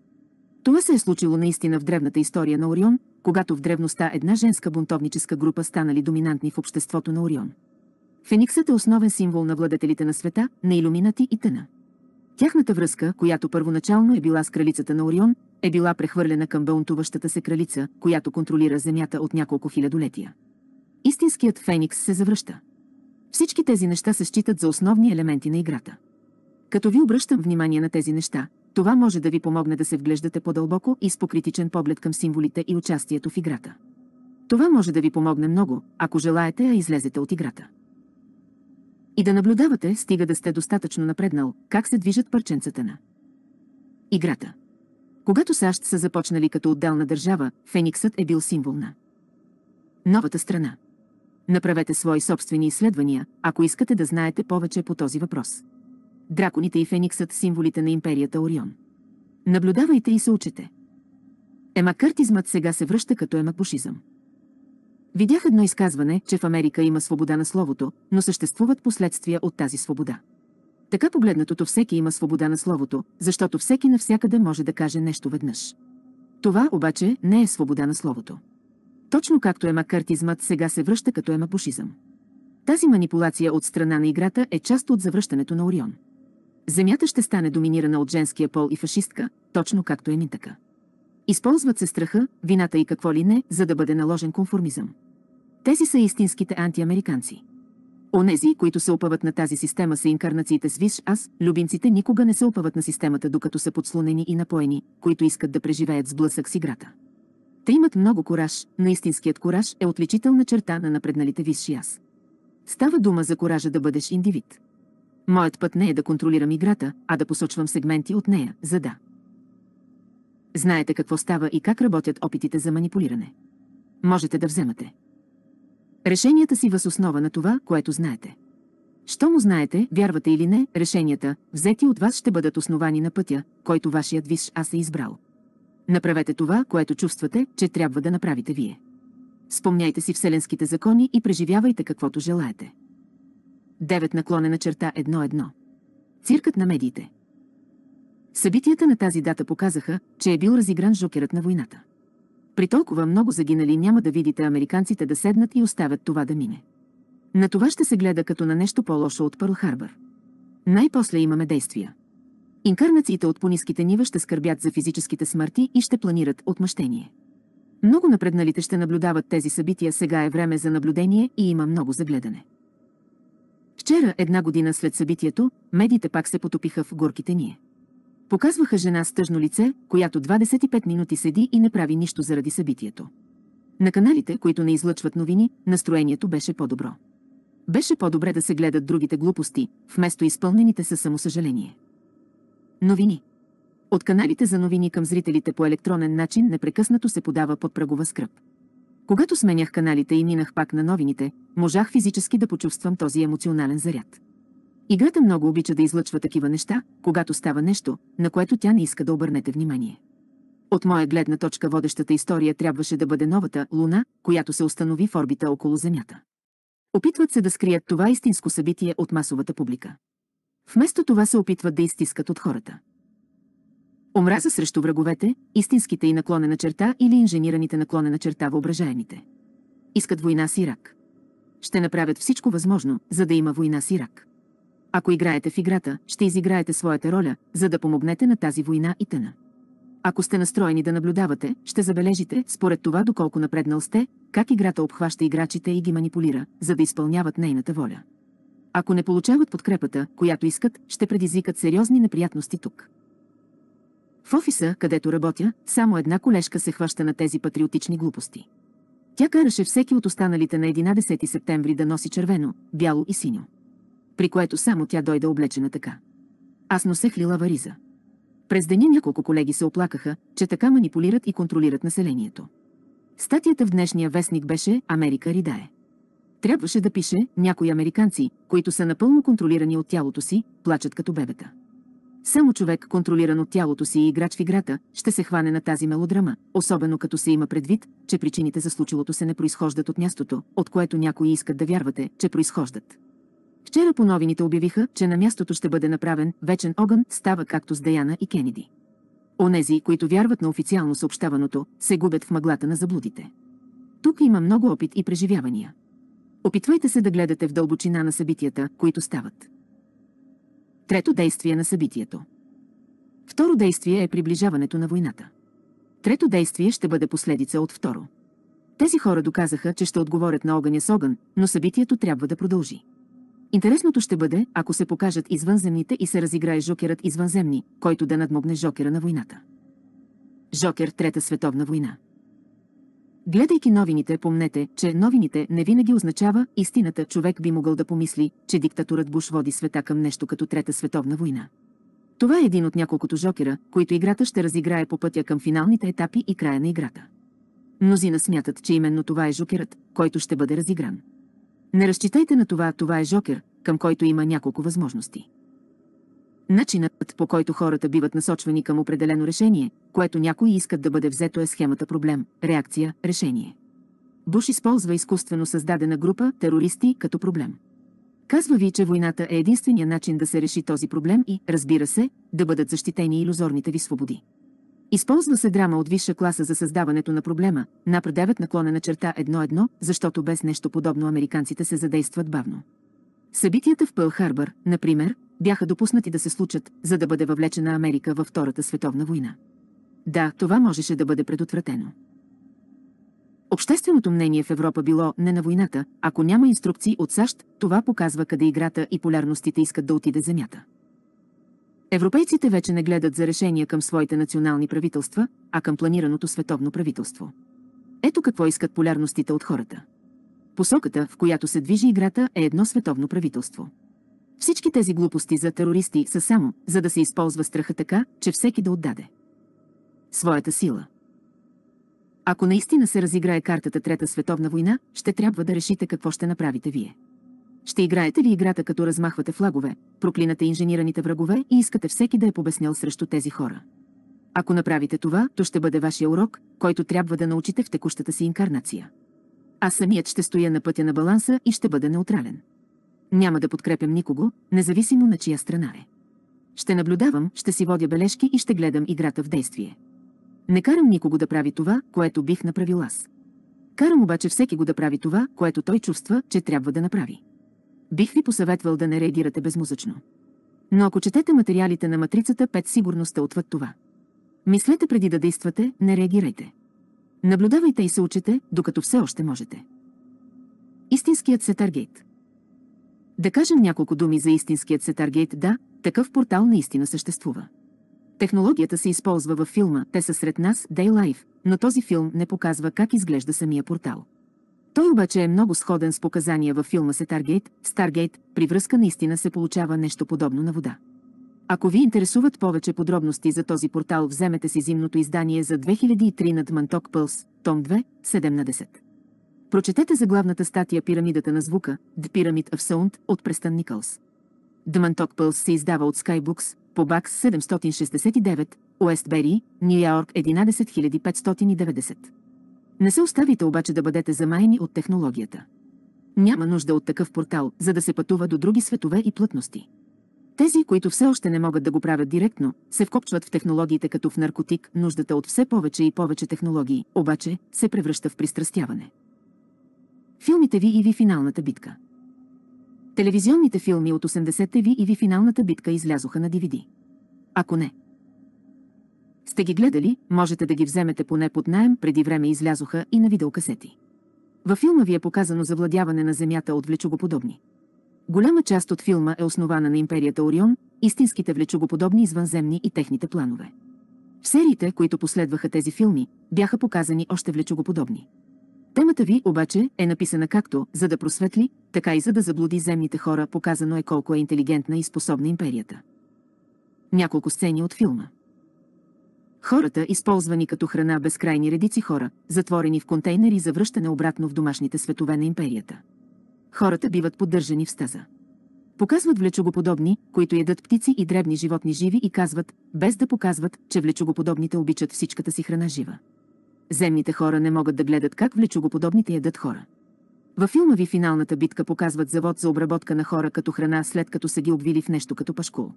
Това се е случило наистина в древната история на Орион, когато в древността една женска бунтовническа група станали доминантни в обществото на Орион. Фениксът е основен символ на владетелите на света, на иллюминати и тъна. Тяхната връзка, която първоначално е била с кралицата на Орион, е била прехвърлена към бълнтуващата се кралица, която контролира Земята от няколко хилядолетия. Истинският Феникс се завръща. Всички тези неща се считат за основни елементи на играта. Като ви обръщам внимание на тези неща, това може да ви помогне да се вглеждате по-дълбоко и с покритичен поглед към символите и участието в играта. Това може да ви помогне много, ако желаете, да излезете от играта и да наблюдавате, стига да сте достатъчно напреднал, как се движат парченцата на играта. Когато САЩ са започнали като отделна държава, Фениксът е бил символ на новата страна. Направете свои собствени изследвания, ако искате да знаете повече по този въпрос. Драконите и Фениксът – символите на империята Орион. Наблюдавайте и се учете. Емакъртизмът сега се връща като емакбушизъм. Видях едно изказване, че в Америка има свобода на словото, но съществуват последствия от тази свобода. Така погледнатото всеки има свобода на словото, защото всеки навсякъде може да каже нещо веднъж. Това обаче не е свобода на словото. Точно както емакартизмът сега се връща като мапушизъм. Тази манипулация от страна на играта е част от завръщането на Орион. Земята ще стане доминирана от женския пол и фашистка, точно както е Минтака. Използват се страха, вината и какво ли не, за да бъде наложен конформизъм. Тези са истинските антиамериканци. Онези, които се опъват на тази система са инкарнациите с виш аз, любимците никога не се опават на системата, докато са подслонени и напоени, които искат да преживеят сблъсък с играта. Те имат много кораж, но истинският кораж е отличителна черта на напредналите висши аз. Става дума за коража да бъдеш индивид. Моят път не е да контролирам играта, а да посочвам сегменти от нея, за да. Знаете какво става и как работят опитите за манипулиране. Можете да вземате решенията си въз основа на това, което знаете. Що му знаете, вярвате или не, решенията, взети от вас ще бъдат основани на пътя, който вашият виш аз е избрал. Направете това, което чувствате, че трябва да направите вие. Спомняйте си вселенските закони и преживявайте каквото желаете. 9 наклонена черта 1-1. Циркът на медиите. Събитията на тази дата показаха, че е бил разигран жокерът на войната. При толкова много загинали няма да видите американците да седнат и оставят това да мине. На това ще се гледа като на нещо по-лошо от Пърл Харбър. Най-после имаме действия. Инкарнациите от пониските нива ще скърбят за физическите смърти и ще планират отмъщение. Много напредналите ще наблюдават тези събития, сега е време за наблюдение и има много загледане. Вчера, една година след събитието, медиите пак се потопиха в горките ние. Показваха жена с тъжно лице, която 25 минути седи и не прави нищо заради събитието. На каналите, които не излъчват новини, настроението беше по-добро. Беше по-добре да се гледат другите глупости, вместо изпълнените със самосъжаление. Новини. От каналите за новини към зрителите по електронен начин непрекъснато се подава под прагова скръп. Когато сменях каналите и минах пак на новините, можах физически да почувствам този емоционален заряд. Играта много обича да излъчва такива неща, когато става нещо, на което тя не иска да обърнете внимание. От моя гледна точка водещата история трябваше да бъде новата Луна, която се установи в орбита около Земята. Опитват се да скрият това истинско събитие от масовата публика. Вместо това се опитват да изтискат от хората. Омраза срещу враговете, истинските и наклонена черта или инженираните наклонена черта въображаемите. Искат война с Ирак. Ще направят всичко възможно, за да има война с Ирак. Ако играете в играта, ще изиграете своята роля, за да помогнете на тази война и тъна. Ако сте настроени да наблюдавате, ще забележите, според това доколко напреднал сте, как играта обхваща играчите и ги манипулира, за да изпълняват нейната воля. Ако не получават подкрепата, която искат, ще предизвикат сериозни неприятности тук. В офиса, където работя, само една колежка се хваща на тези патриотични глупости. Тя караше всеки от останалите на 11 септември да носи червено, бяло и синьо при което само тя дойде облечена така. Аз носех лила вариза. През деня няколко колеги се оплакаха, че така манипулират и контролират населението. Статията в днешния вестник беше «Америка ридае». Трябваше да пише някои американци, които са напълно контролирани от тялото си, плачат като бебета. Само човек, контролиран от тялото си и играч в играта, ще се хване на тази мелодрама, особено като се има предвид, че причините за случилото се не произхождат от мястото, от което някои искат да вярвате, че произхождат. Вчера по новините обявиха, че на мястото ще бъде направен вечен огън, става както с Даяна и Кенеди. Онези, които вярват на официално съобщаваното, се губят в мъглата на заблудите. Тук има много опит и преживявания. Опитвайте се да гледате в дълбочина на събитията, които стават. Трето действие на събитието. Второ действие е приближаването на войната. Трето действие ще бъде последица от второ. Тези хора доказаха, че ще отговорят на огъня с огън, но събитието трябва да продължи. Интересното ще бъде, ако се покажат извънземните и се разиграе Жокерът извънземни, който да надмогне Жокера на войната. Жокер Трета световна война. Гледайки новините, помнете, че новините не винаги означава истината. Човек би могъл да помисли, че диктатурът Буш води света към нещо като Трета световна война. Това е един от няколкото жокера, които играта ще разиграе по пътя към финалните етапи и края на играта. Мнозина смятат, че именно това е жокерът, който ще бъде разигран. Не разчитайте на това, това е жокер, към който има няколко възможности. Начинът, по който хората биват насочвани към определено решение, което някои искат да бъде взето е схемата проблем, реакция, решение. Буш използва изкуствено създадена група терористи като проблем. Казва ви, че войната е единствения начин да се реши този проблем и, разбира се, да бъдат защитени иллюзорните ви свободи. Използва се драма от висша класа за създаването на проблема, на наклона наклонена черта 1-1, защото без нещо подобно американците се задействат бавно. Събитията в Пъл Харбър, например, бяха допуснати да се случат, за да бъде въвлечена Америка във Втората световна война. Да, това можеше да бъде предотвратено. Общественото мнение в Европа било не на войната, ако няма инструкции от САЩ, това показва къде играта и полярностите искат да отиде Земята. Европейците вече не гледат за решения към своите национални правителства, а към планираното световно правителство. Ето какво искат полярностите от хората. Посоката, в която се движи играта, е едно световно правителство. Всички тези глупости за терористи са само, за да се използва страха така, че всеки да отдаде своята сила. Ако наистина се разиграе картата Трета световна война, ще трябва да решите какво ще направите вие. Ще играете ли играта като размахвате флагове, проклинате инженираните врагове и искате всеки да е побеснял срещу тези хора? Ако направите това, то ще бъде вашия урок, който трябва да научите в текущата си инкарнация. Аз самият ще стоя на пътя на баланса и ще бъда неутрален. Няма да подкрепям никого, независимо на чия страна е. Ще наблюдавам, ще си водя бележки и ще гледам играта в действие. Не карам никого да прави това, което бих направил аз. Карам обаче всеки го да прави това, което той чувства, че трябва да направи бих ви посъветвал да не реагирате безмозъчно. Но ако четете материалите на матрицата сигурно сигурността отвъд това. Мислете преди да действате, не реагирайте. Наблюдавайте и се учете, докато все още можете. Истинският Сетаргейт Да кажем няколко думи за истинският Сетаргейт, да, такъв портал наистина съществува. Технологията се използва във филма «Те са сред нас» Day Life, но този филм не показва как изглежда самия портал. Той обаче е много сходен с показания във филма Сетаргейт, Старгейт, при връзка наистина се получава нещо подобно на вода. Ако ви интересуват повече подробности за този портал, вземете си зимното издание за 2003 над Манток Пълс, том 2, 17. Прочетете главната статия Пирамидата на звука, The Pyramid of Sound от Престън Никълс. Дманток Пълс се издава от Skybooks, по бакс 769, Уестбери, Нью Йорк 11590. Не се оставите обаче да бъдете замаяни от технологията. Няма нужда от такъв портал, за да се пътува до други светове и плътности. Тези, които все още не могат да го правят директно, се вкопчват в технологиите като в наркотик, нуждата от все повече и повече технологии, обаче, се превръща в пристрастяване. Филмите ви и ви финалната битка. Телевизионните филми от 80-те ви и ви финалната битка излязоха на DVD. Ако не, сте ги гледали, можете да ги вземете поне под найем, преди време излязоха и на видеокасети. Във филма ви е показано завладяване на земята от влечугоподобни. Голяма част от филма е основана на империята Орион, истинските влечугоподобни извънземни и техните планове. В сериите, които последваха тези филми, бяха показани още влечугоподобни. Темата ви обаче е написана както за да просветли, така и за да заблуди земните хора, показано е колко е интелигентна и способна империята. Няколко сцени от филма. Хората, използвани като храна безкрайни редици хора, затворени в контейнери за връщане обратно в домашните светове на империята. Хората биват поддържани в стаза. Показват влечогоподобни, които ядат птици и дребни животни живи и казват, без да показват, че влечогоподобните обичат всичката си храна жива. Земните хора не могат да гледат как влечогоподобните ядат хора. Във филма ви финалната битка показват завод за обработка на хора като храна след като са ги обвили в нещо като пашкул.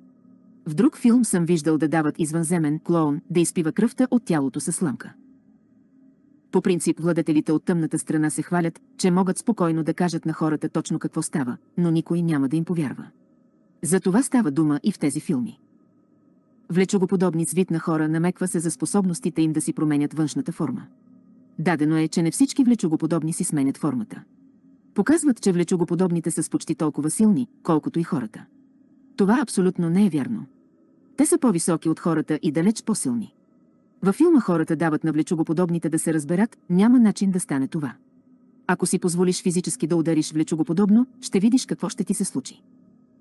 В друг филм съм виждал да дават извънземен клоун да изпива кръвта от тялото със сламка. По принцип владетелите от тъмната страна се хвалят, че могат спокойно да кажат на хората точно какво става, но никой няма да им повярва. За това става дума и в тези филми. Влечогоподобниц вид на хора намеква се за способностите им да си променят външната форма. Дадено е, че не всички влечогоподобни си сменят формата. Показват, че влечогоподобните са с почти толкова силни, колкото и хората. Това абсолютно не е вярно. Те са по-високи от хората и далеч по-силни. Във филма хората дават на влечугоподобните да се разберат, няма начин да стане това. Ако си позволиш физически да удариш влечугоподобно, ще видиш какво ще ти се случи.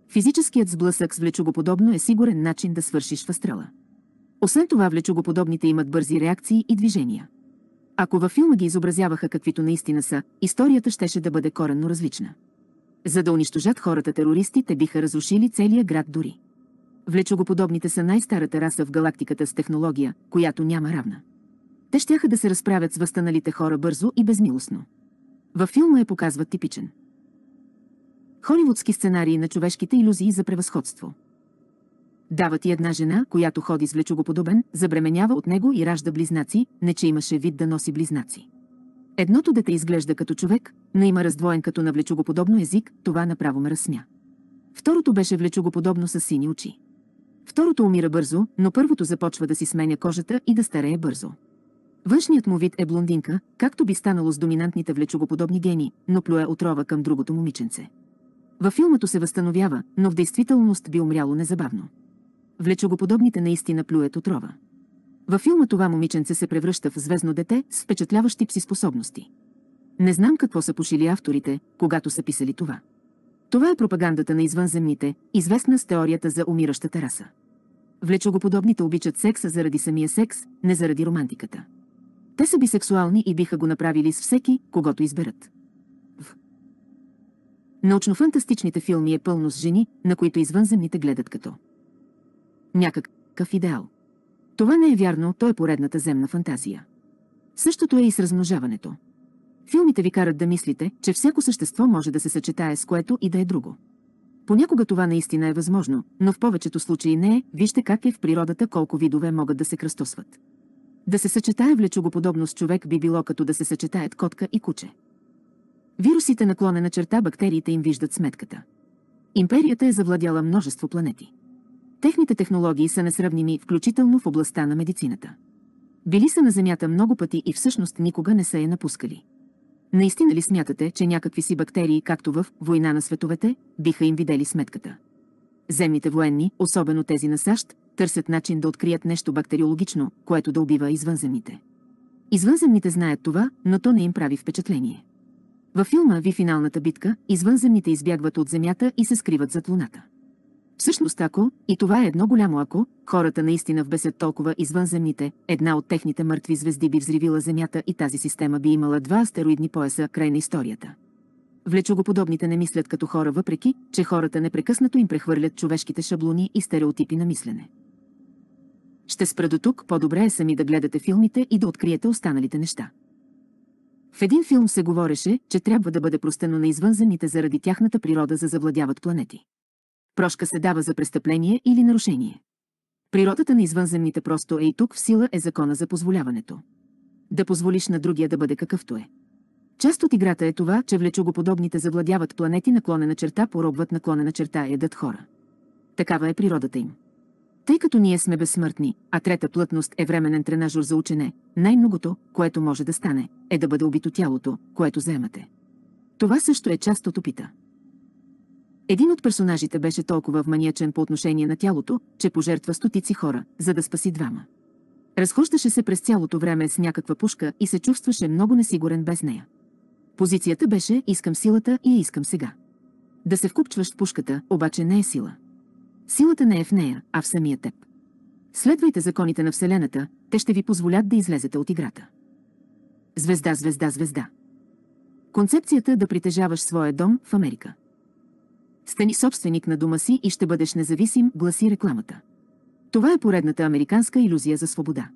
Физическият сблъсък с влечугоподобно е сигурен начин да свършиш възстрела. Освен това, влечугоподобните имат бързи реакции и движения. Ако във филма ги изобразяваха каквито наистина са, историята щеше да бъде коренно различна. За да унищожат хората терористи, те биха разрушили целия град дори. Влечогоподобните са най-старата раса в галактиката с технология, която няма равна. Те щяха да се разправят с възстаналите хора бързо и безмилостно. Във филма е показват типичен. Холивудски сценарии на човешките иллюзии за превъзходство. Дава ти една жена, която ходи с влечогоподобен, забременява от него и ражда близнаци, не че имаше вид да носи близнаци. Едното дете изглежда като човек, но има раздвоен като на влечогоподобно език, това направо ме разсмя. Второто беше влечогоподобно с сини очи. Второто умира бързо, но първото започва да си сменя кожата и да старее бързо. Външният му вид е блондинка, както би станало с доминантните влечогоподобни гени, но плюе отрова към другото момиченце. Във филмато се възстановява, но в действителност би умряло незабавно. Влечугоподобните наистина плюят отрова. Във филма това момиченце се превръща в звездно дете с впечатляващи пси способности. Не знам какво са пошили авторите, когато са писали това. Това е пропагандата на извънземните, известна с теорията за умиращата раса. Влечогоподобните обичат секса заради самия секс, не заради романтиката. Те са бисексуални и биха го направили с всеки, когато изберат. В научно-фантастичните филми е пълно с жени, на които извънземните гледат като някакъв идеал. Това не е вярно, то е поредната земна фантазия. Същото е и с размножаването. Филмите ви карат да мислите, че всяко същество може да се съчетае с което и да е друго. Понякога това наистина е възможно, но в повечето случаи не е, вижте как е в природата колко видове могат да се кръстосват. Да се съчетае влечугоподобно с човек би било като да се съчетаят котка и куче. Вирусите наклонена черта бактериите им виждат сметката. Империята е завладяла множество планети. Техните технологии са несравними, включително в областта на медицината. Били са на Земята много пъти и всъщност никога не са я напускали. Наистина ли смятате, че някакви си бактерии, както в «Война на световете», биха им видели сметката? Земните военни, особено тези на САЩ, търсят начин да открият нещо бактериологично, което да убива извънземните. Извънземните знаят това, но то не им прави впечатление. Във филма Ви финалната битка, извънземните избягват от Земята и се скриват зад Луната. Всъщност ако, и това е едно голямо ако, хората наистина вбесят толкова извънземните, една от техните мъртви звезди би взривила Земята и тази система би имала два астероидни пояса край на историята. Влечогоподобните не мислят като хора въпреки, че хората непрекъснато им прехвърлят човешките шаблони и стереотипи на мислене. Ще спра до тук, по-добре е сами да гледате филмите и да откриете останалите неща. В един филм се говореше, че трябва да бъде простено на извънземните заради тяхната природа за завладяват планети. Прошка се дава за престъпление или нарушение. Природата на извънземните просто е и тук в сила е закона за позволяването. Да позволиш на другия да бъде какъвто е. Част от играта е това, че влечугоподобните завладяват планети наклонена черта, поробват наклонена черта и ядат хора. Такава е природата им. Тъй като ние сме безсмъртни, а трета плътност е временен тренажор за учене, най-многото, което може да стане, е да бъде убито тялото, което заемате. Това също е част от опита. Един от персонажите беше толкова вманиячен по отношение на тялото, че пожертва стотици хора, за да спаси двама. Разхождаше се през цялото време с някаква пушка и се чувстваше много несигурен без нея. Позицията беше «Искам силата и я искам сега». Да се вкупчваш в пушката, обаче не е сила. Силата не е в нея, а в самия теб. Следвайте законите на Вселената, те ще ви позволят да излезете от играта. Звезда, звезда, звезда. Концепцията да притежаваш своя дом в Америка. Стани собственик на дома си и ще бъдеш независим, гласи рекламата. Това е поредната американска иллюзия за свобода.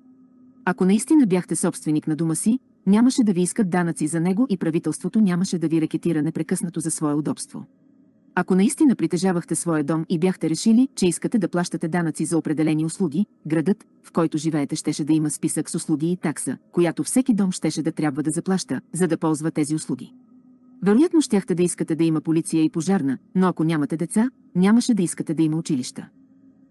Ако наистина бяхте собственик на дома си, нямаше да ви искат данъци за него и правителството нямаше да ви рекетира непрекъснато за свое удобство. Ако наистина притежавахте своя дом и бяхте решили, че искате да плащате данъци за определени услуги, градът, в който живеете, щеше да има списък с услуги и такса, която всеки дом щеше да трябва да заплаща, за да ползва тези услуги. Вероятно щяхте да искате да има полиция и пожарна, но ако нямате деца, нямаше да искате да има училища.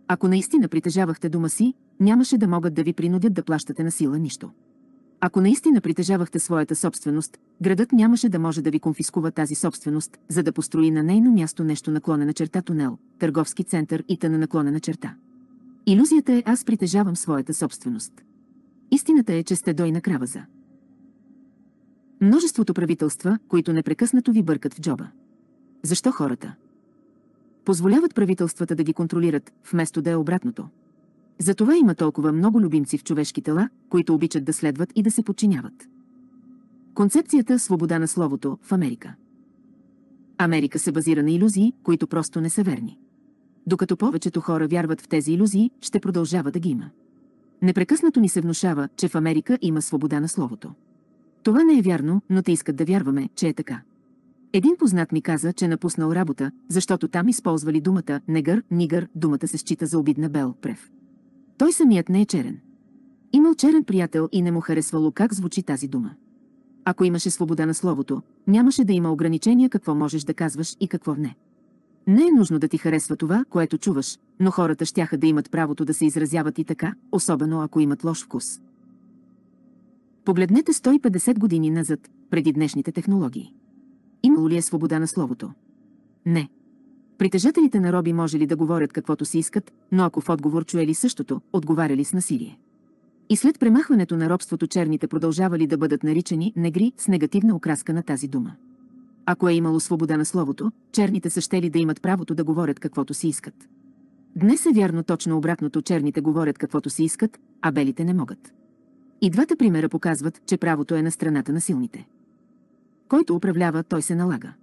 Ако наистина притежавахте дома си, нямаше да могат да ви принудят да плащате на сила нищо. Ако наистина притежавахте своята собственост, градът нямаше да може да ви конфискува тази собственост, за да построи на нейно място нещо наклонена черта тунел, търговски център и тъна наклонена черта. Иллюзията е аз притежавам своята собственост. Истината е, че сте дойна краваза. Множеството правителства, които непрекъснато ви бъркат в джоба. Защо хората? Позволяват правителствата да ги контролират, вместо да е обратното. Затова има толкова много любимци в човешки тела, които обичат да следват и да се подчиняват. Концепцията «Свобода на словото» в Америка. Америка се базира на иллюзии, които просто не са верни. Докато повечето хора вярват в тези иллюзии, ще продължава да ги има. Непрекъснато ни се внушава, че в Америка има свобода на словото. Това не е вярно, но те искат да вярваме, че е така. Един познат ми каза, че е напуснал работа, защото там използвали думата негър, нигър, думата се счита за обидна бел, прев. Той самият не е черен. Имал черен приятел и не му харесвало как звучи тази дума. Ако имаше свобода на словото, нямаше да има ограничения какво можеш да казваш и какво не. Не е нужно да ти харесва това, което чуваш, но хората щяха да имат правото да се изразяват и така, особено ако имат лош вкус. Погледнете 150 години назад, преди днешните технологии. Имало ли е свобода на словото? Не. Притежателите на роби може ли да говорят каквото си искат, но ако в отговор чуели същото, отговаряли с насилие. И след премахването на робството черните продължавали да бъдат наричани негри с негативна окраска на тази дума. Ако е имало свобода на словото, черните са щели да имат правото да говорят каквото си искат. Днес е вярно точно обратното, черните говорят каквото си искат, а белите не могат. И двата примера показват, че правото е на страната на силните. Който управлява, той се налага.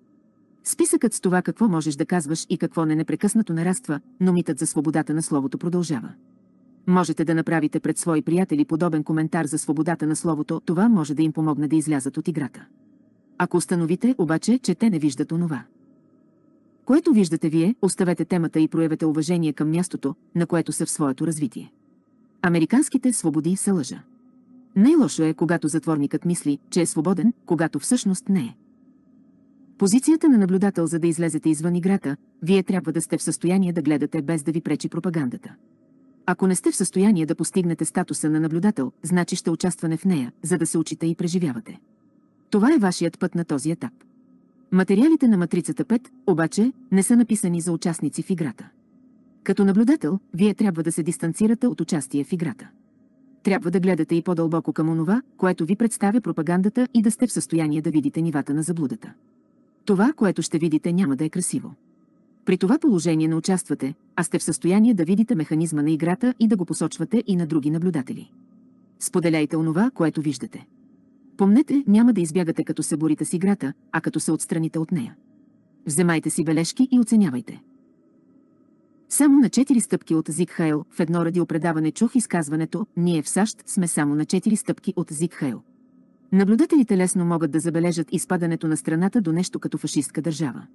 Списъкът с това какво можеш да казваш и какво не непрекъснато нараства, но митът за свободата на словото продължава. Можете да направите пред свои приятели подобен коментар за свободата на словото, това може да им помогне да излязат от играта. Ако установите обаче, че те не виждат онова, което виждате вие, оставете темата и проявете уважение към мястото, на което са в своето развитие. Американските свободи са лъжа. Най-лошо е, когато затворникът мисли, че е свободен, когато всъщност не е. Позицията на наблюдател, за да излезете извън играта, вие трябва да сте в състояние да гледате без да ви пречи пропагандата. Ако не сте в състояние да постигнете статуса на наблюдател, значи ще участване в нея, за да се учите и преживявате. Това е вашият път на този етап. Материалите на Матрицата 5, обаче, не са написани за участници в играта. Като наблюдател, вие трябва да се дистанцирате от участие в играта трябва да гледате и по-дълбоко към онова, което ви представя пропагандата и да сте в състояние да видите нивата на заблудата. Това, което ще видите, няма да е красиво. При това положение не участвате, а сте в състояние да видите механизма на играта и да го посочвате и на други наблюдатели. Споделяйте онова, което виждате. Помнете, няма да избягате като се борите с играта, а като се отстраните от нея. Вземайте си бележки и оценявайте. Само на четири стъпки от Зиг Хайл, в едно радиопредаване чух изказването «Ние в САЩ сме само на четири стъпки от Зиг Хайл». Наблюдателите лесно могат да забележат изпадането на страната до нещо като фашистка държава.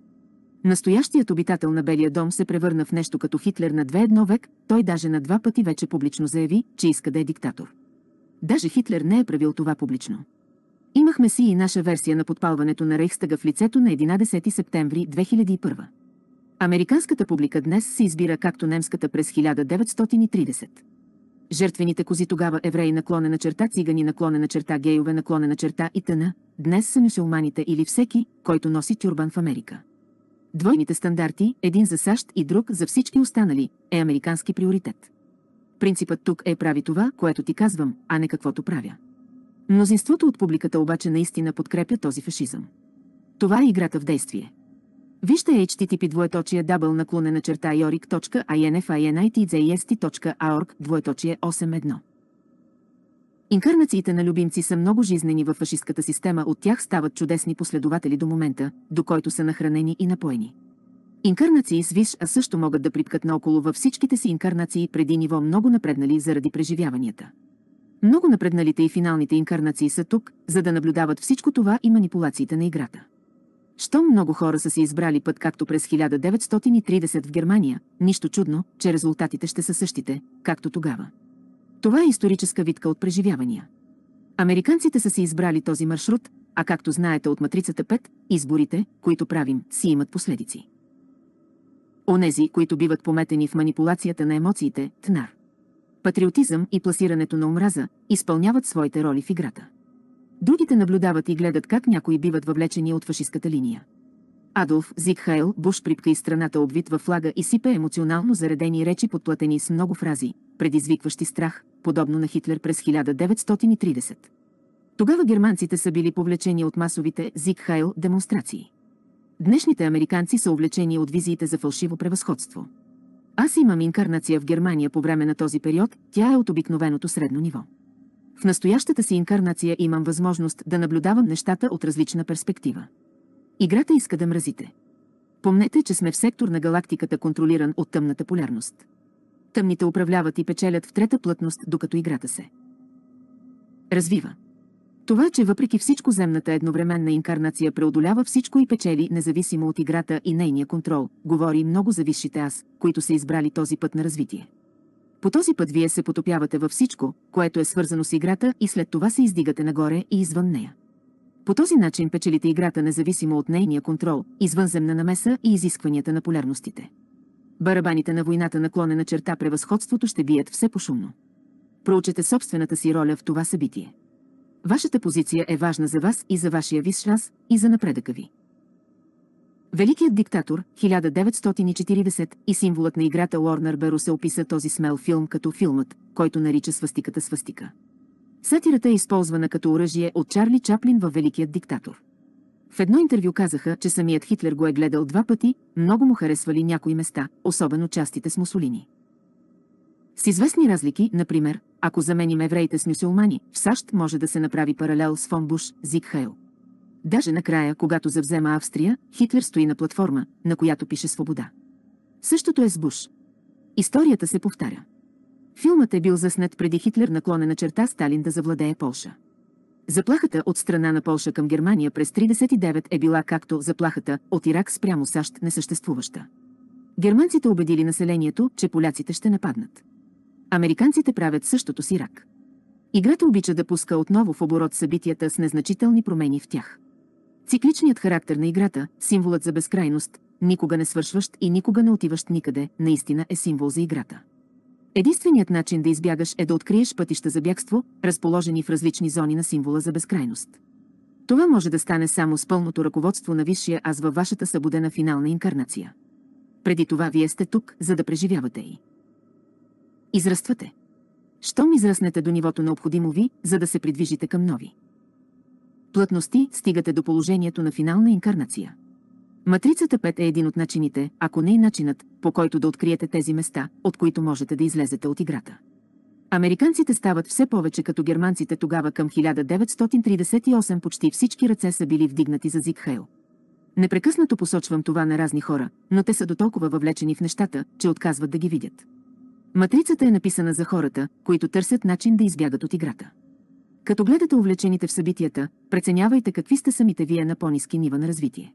Настоящият обитател на Белия дом се превърна в нещо като Хитлер на 2-1 век, той даже на два пъти вече публично заяви, че иска да е диктатор. Даже Хитлер не е правил това публично. Имахме си и наша версия на подпалването на Рейхстага в лицето на 11 септември 2001. Американската публика днес се избира както немската през 1930. Жертвените кози тогава евреи наклонена черта, цигани наклонена черта, гейове наклонена черта и тъна, днес са мюсюлманите или всеки, който носи тюрбан в Америка. Двойните стандарти, един за САЩ и друг за всички останали, е американски приоритет. Принципът тук е прави това, което ти казвам, а не каквото правя. Мнозинството от публиката обаче наистина подкрепя този фашизъм. Това е играта в действие. Вижте http двоеточие дабл наклонена черта yoric.infinitzest.org двоеточие 8.1. Инкарнациите на любимци са много жизнени във фашистската система, от тях стават чудесни последователи до момента, до който са нахранени и напоени. Инкарнации с виш а също могат да припкат наоколо във всичките си инкарнации преди ниво много напреднали заради преживяванията. Много напредналите и финалните инкарнации са тук, за да наблюдават всичко това и манипулациите на играта. Щом много хора са си избрали път както през 1930 в Германия, нищо чудно, че резултатите ще са същите, както тогава. Това е историческа витка от преживявания. Американците са си избрали този маршрут, а както знаете от матрицата 5, изборите, които правим, си имат последици. Онези, които биват пометени в манипулацията на емоциите, тнар. Патриотизъм и пласирането на омраза изпълняват своите роли в играта. Другите наблюдават и гледат как някои биват въвлечени от фашистката линия. Адолф Хайл, Буш припка из страната обвит във флага и сипе емоционално заредени речи подплатени с много фрази, предизвикващи страх, подобно на Хитлер през 1930. Тогава германците са били повлечени от масовите Хайл демонстрации. Днешните американци са увлечени от визиите за фалшиво превъзходство. Аз имам инкарнация в Германия по време на този период, тя е от обикновеното средно ниво. В настоящата си инкарнация имам възможност да наблюдавам нещата от различна перспектива. Играта иска да мразите. Помнете, че сме в сектор на галактиката, контролиран от тъмната полярност. Тъмните управляват и печелят в трета плътност, докато играта се. Развива. Това, че въпреки всичко земната едновременна инкарнация преодолява всичко и печели, независимо от играта и нейния контрол, говори много за висшите аз, които са избрали този път на развитие. По този път вие се потопявате във всичко, което е свързано с играта и след това се издигате нагоре и извън нея. По този начин печелите играта независимо от нейния контрол, извънземна намеса и изискванията на полярностите. Барабаните на войната наклонена черта превъзходството ще бият все по-шумно. Проучете собствената си роля в това събитие. Вашата позиция е важна за вас и за вашия висш шанс и за напредъка ви. Великият диктатор, 1940 и символът на играта Лорнер Беро се описа този смел филм като филмът, който нарича свастиката свастика. Сатирата е използвана като оръжие от Чарли Чаплин във Великият диктатор. В едно интервю казаха, че самият Хитлер го е гледал два пъти, много му харесвали някои места, особено частите с Мусолини. С известни разлики, например, ако заменим евреите с мюсюлмани, в САЩ може да се направи паралел с фон Буш, Зиг Хейл. Даже накрая, когато завзема Австрия, Хитлер стои на платформа, на която пише «Свобода». Същото е с Буш. Историята се повтаря. Филмът е бил заснет преди Хитлер наклонена черта Сталин да завладее Полша. Заплахата от страна на Полша към Германия през 1939 е била както заплахата от Ирак спрямо САЩ несъществуваща. Германците убедили населението, че поляците ще нападнат. Американците правят същото с Ирак. Играта обича да пуска отново в оборот събитията с незначителни промени в тях. Цикличният характер на играта, символът за безкрайност, никога не свършващ и никога не отиващ никъде, наистина е символ за играта. Единственият начин да избягаш е да откриеш пътища за бягство, разположени в различни зони на символа за безкрайност. Това може да стане само с пълното ръководство на Висшия аз във вашата събудена финална инкарнация. Преди това вие сте тук, за да преживявате и. Израствате. Щом израснете до нивото необходимо ви, за да се придвижите към нови плътности стигате до положението на финална инкарнация. Матрицата 5 е един от начините, ако не е начинът, по който да откриете тези места, от които можете да излезете от играта. Американците стават все повече като германците тогава към 1938 почти всички ръце са били вдигнати за Зиг Хейл. Непрекъснато посочвам това на разни хора, но те са до толкова въвлечени в нещата, че отказват да ги видят. Матрицата е написана за хората, които търсят начин да избягат от играта. Като гледате увлечените в събитията, преценявайте какви сте самите вие на по-низки нива на развитие.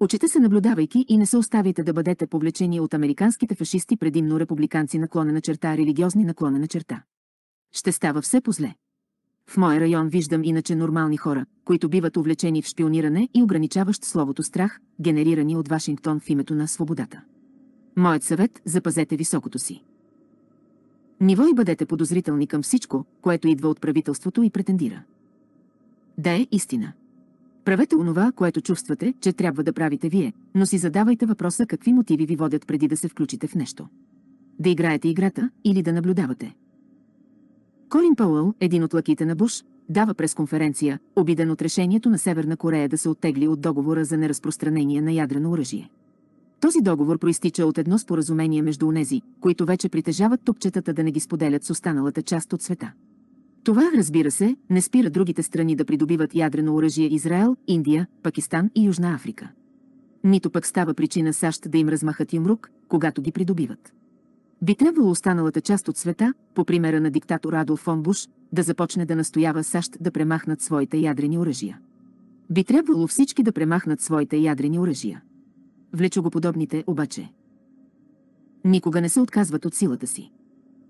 Очите се наблюдавайки и не се оставяйте да бъдете повлечени от американските фашисти, предимно републиканци на черта, религиозни на черта. Ще става все по-зле. В моя район виждам иначе нормални хора, които биват увлечени в шпиониране и ограничаващ словото страх, генерирани от Вашингтон в името на свободата. Моят съвет – запазете високото си. Ниво и бъдете подозрителни към всичко, което идва от правителството и претендира. Да е истина. Правете онова, което чувствате, че трябва да правите вие, но си задавайте въпроса какви мотиви ви водят преди да се включите в нещо. Да играете играта или да наблюдавате. Колин Пауъл, един от лаките на Буш, дава пресконференция, обиден от решението на Северна Корея да се оттегли от договора за неразпространение на ядрено оръжие. Този договор проистича от едно споразумение между онези, които вече притежават топчетата да не ги споделят с останалата част от света. Това, разбира се, не спира другите страни да придобиват ядрено оръжие Израел, Индия, Пакистан и Южна Африка. Нито пък става причина САЩ да им размахат рук, когато ги придобиват. Би трябвало останалата част от света, по примера на диктатор Адолф фон Буш, да започне да настоява САЩ да премахнат своите ядрени оръжия. Би трябвало всички да премахнат своите ядрени оръжия влечогоподобните обаче. Никога не се отказват от силата си.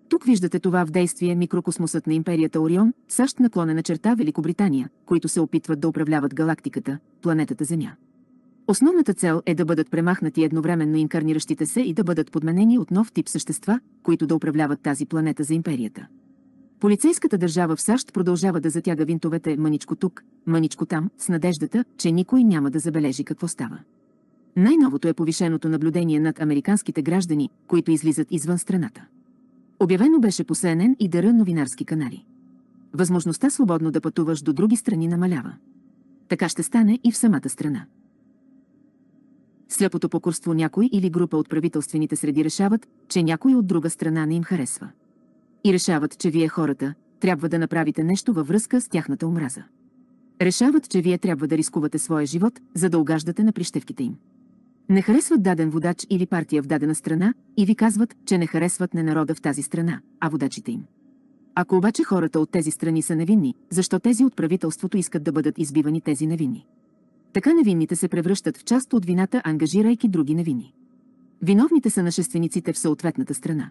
Тук виждате това в действие микрокосмосът на империята Орион, САЩ наклонена черта Великобритания, които се опитват да управляват галактиката, планетата Земя. Основната цел е да бъдат премахнати едновременно инкарниращите се и да бъдат подменени от нов тип същества, които да управляват тази планета за империята. Полицейската държава в САЩ продължава да затяга винтовете мъничко тук, мъничко там, с надеждата, че никой няма да забележи какво става. Най-новото е повишеното наблюдение над американските граждани, които излизат извън страната. Обявено беше по СНН и дъра новинарски канали. Възможността свободно да пътуваш до други страни намалява. Така ще стане и в самата страна. Слепото покорство някой или група от правителствените среди решават, че някой от друга страна не им харесва. И решават, че вие хората трябва да направите нещо във връзка с тяхната омраза. Решават, че вие трябва да рискувате своя живот, за да угаждате на прищевките им. Не харесват даден водач или партия в дадена страна и ви казват, че не харесват не народа в тази страна, а водачите им. Ако обаче хората от тези страни са невинни, защо тези от правителството искат да бъдат избивани тези невинни? Така невинните се превръщат в част от вината, ангажирайки други невини. Виновните са нашествениците в съответната страна.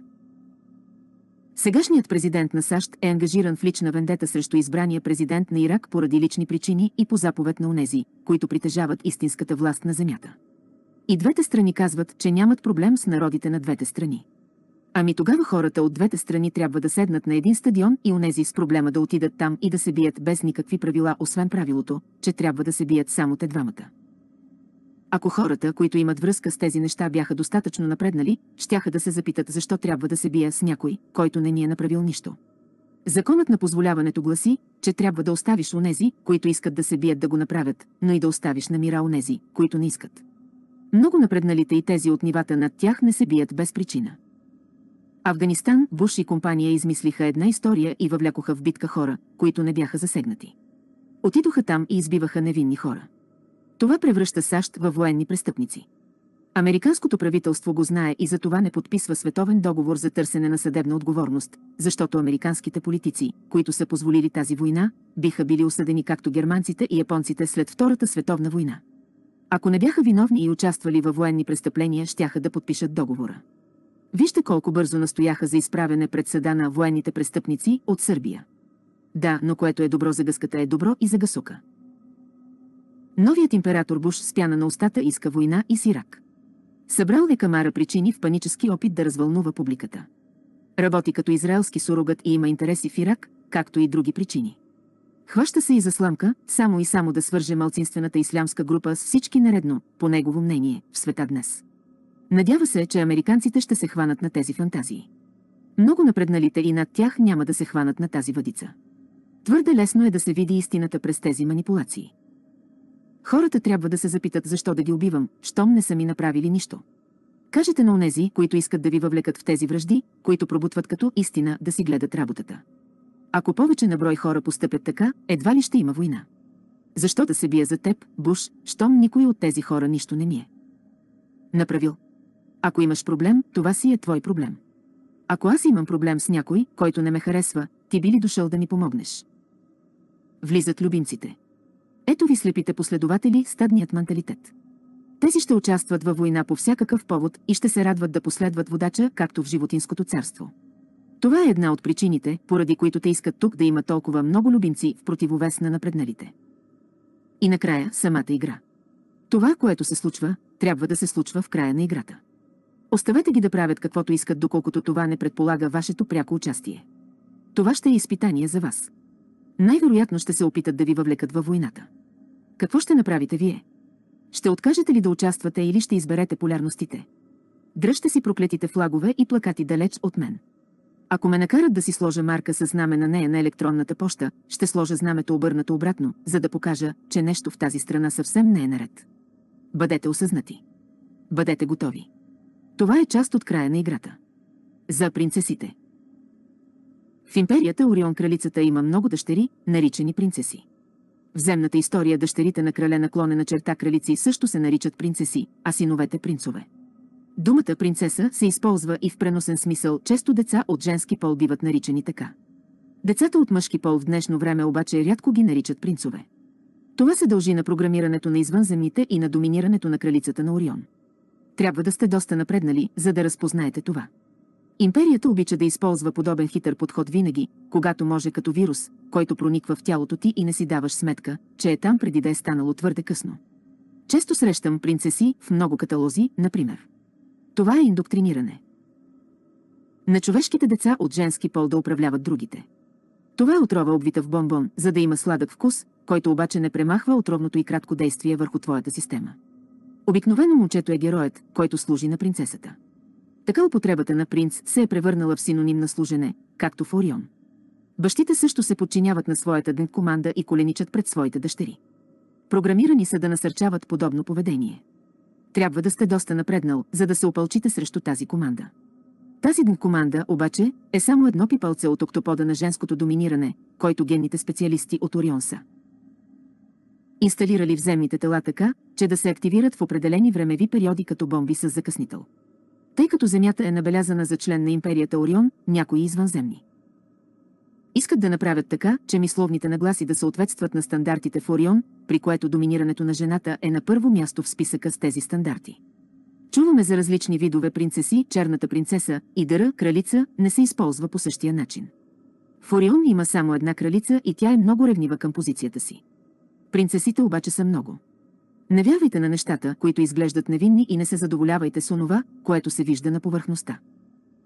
Сегашният президент на САЩ е ангажиран в лична вендета срещу избрания президент на Ирак поради лични причини и по заповед на унези, които притежават истинската власт на земята. И двете страни казват, че нямат проблем с народите на двете страни. Ами тогава хората от двете страни трябва да седнат на един стадион и онези с проблема да отидат там и да се бият без никакви правила, освен правилото, че трябва да се бият само те двамата. Ако хората, които имат връзка с тези неща, бяха достатъчно напреднали, щяха да се запитат защо трябва да се бия с някой, който не ни е направил нищо. Законът на позволяването гласи, че трябва да оставиш онези, които искат да се бият да го направят, но и да оставиш на мира унези, които не искат. Много напредналите и тези от нивата над тях не се бият без причина. Афганистан, Буш и компания измислиха една история и въвлякоха в битка хора, които не бяха засегнати. Отидоха там и избиваха невинни хора. Това превръща САЩ във военни престъпници. Американското правителство го знае и за това не подписва световен договор за търсене на съдебна отговорност, защото американските политици, които са позволили тази война, биха били осъдени както германците и японците след Втората световна война. Ако не бяха виновни и участвали във военни престъпления, щяха да подпишат договора. Вижте колко бързо настояха за изправяне пред съда на военните престъпници от Сърбия. Да, но което е добро за гъската е добро и за гъсука. Новият император Буш спяна на устата иска война и с Ирак. Събрал е камара причини в панически опит да развълнува публиката. Работи като израелски сурогът и има интереси в Ирак, както и други причини. Хваща се и за сламка, само и само да свърже малцинствената ислямска група с всички наредно, по негово мнение, в света днес. Надява се, че американците ще се хванат на тези фантазии. Много напредналите и над тях няма да се хванат на тази въдица. Твърде лесно е да се види истината през тези манипулации. Хората трябва да се запитат защо да ги убивам, щом не са ми направили нищо. Кажете на онези, които искат да ви въвлекат в тези връжди, които пробутват като истина да си гледат работата. Ако повече на брой хора постъпят така, едва ли ще има война. Защо да се бия за теб, Буш, щом никой от тези хора нищо не ми е? Направил. Ако имаш проблем, това си е твой проблем. Ако аз имам проблем с някой, който не ме харесва, ти би ли дошъл да ми помогнеш? Влизат любимците. Ето ви слепите последователи стадният менталитет. Тези ще участват във война по всякакъв повод и ще се радват да последват водача, както в животинското царство. Това е една от причините, поради които те искат тук да има толкова много любимци в противовес на напредналите. И накрая самата игра. Това, което се случва, трябва да се случва в края на играта. Оставете ги да правят каквото искат, доколкото това не предполага вашето пряко участие. Това ще е изпитание за вас. Най-вероятно ще се опитат да ви въвлекат във войната. Какво ще направите вие? Ще откажете ли да участвате или ще изберете полярностите? Дръжте си проклетите флагове и плакати далеч от мен. Ако ме накарат да си сложа марка с знаме на нея на електронната поща, ще сложа знамето обърнато обратно, за да покажа, че нещо в тази страна съвсем не е наред. Бъдете осъзнати. Бъдете готови. Това е част от края на играта. За принцесите. В империята Орион кралицата има много дъщери, наричани принцеси. В земната история дъщерите на крале наклонена черта кралици също се наричат принцеси, а синовете принцове. Думата принцеса се използва и в преносен смисъл. Често деца от женски пол биват наричани така. Децата от мъжки пол в днешно време обаче рядко ги наричат принцове. Това се дължи на програмирането на извънземните и на доминирането на кралицата на Орион. Трябва да сте доста напреднали, за да разпознаете това. Империята обича да използва подобен хитър подход винаги, когато може като вирус, който прониква в тялото ти и не си даваш сметка, че е там преди да е станало твърде късно. Често срещам принцеси в много каталози, например. Това е индоктриниране. На човешките деца от женски пол да управляват другите. Това е отрова обвита в бомбон, за да има сладък вкус, който обаче не премахва отровното и кратко действие върху твоята система. Обикновено момчето е героят, който служи на принцесата. Така употребата на принц се е превърнала в синоним на служене, както в Орион. Бащите също се подчиняват на своята ден команда и коленичат пред своите дъщери. Програмирани са да насърчават подобно поведение трябва да сте доста напреднал, за да се опълчите срещу тази команда. Тази команда, обаче, е само едно пипалце от октопода на женското доминиране, който генните специалисти от Орион са. Инсталирали в земните тела така, че да се активират в определени времеви периоди като бомби с закъснител. Тъй като Земята е набелязана за член на империята Орион, някои извънземни Искат да направят така, че мисловните нагласи да съответстват на стандартите в Орион, при което доминирането на жената е на първо място в списъка с тези стандарти. Чуваме за различни видове принцеси, черната принцеса и дъра, кралица, не се използва по същия начин. В Орион има само една кралица и тя е много ревнива към позицията си. Принцесите обаче са много. Не вярвайте на нещата, които изглеждат невинни и не се задоволявайте с онова, което се вижда на повърхността.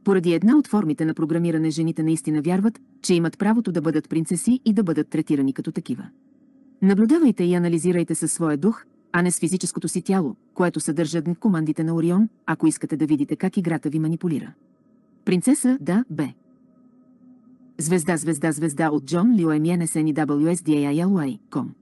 Поради една от формите на програмиране жените наистина вярват, че имат правото да бъдат принцеси и да бъдат третирани като такива. Наблюдавайте и анализирайте със своя дух, а не с физическото си тяло, което съдържа дни командите на Орион, ако искате да видите как играта ви манипулира. Принцеса да, бе. Звезда, звезда, звезда от Джон Лиоемиен Ком.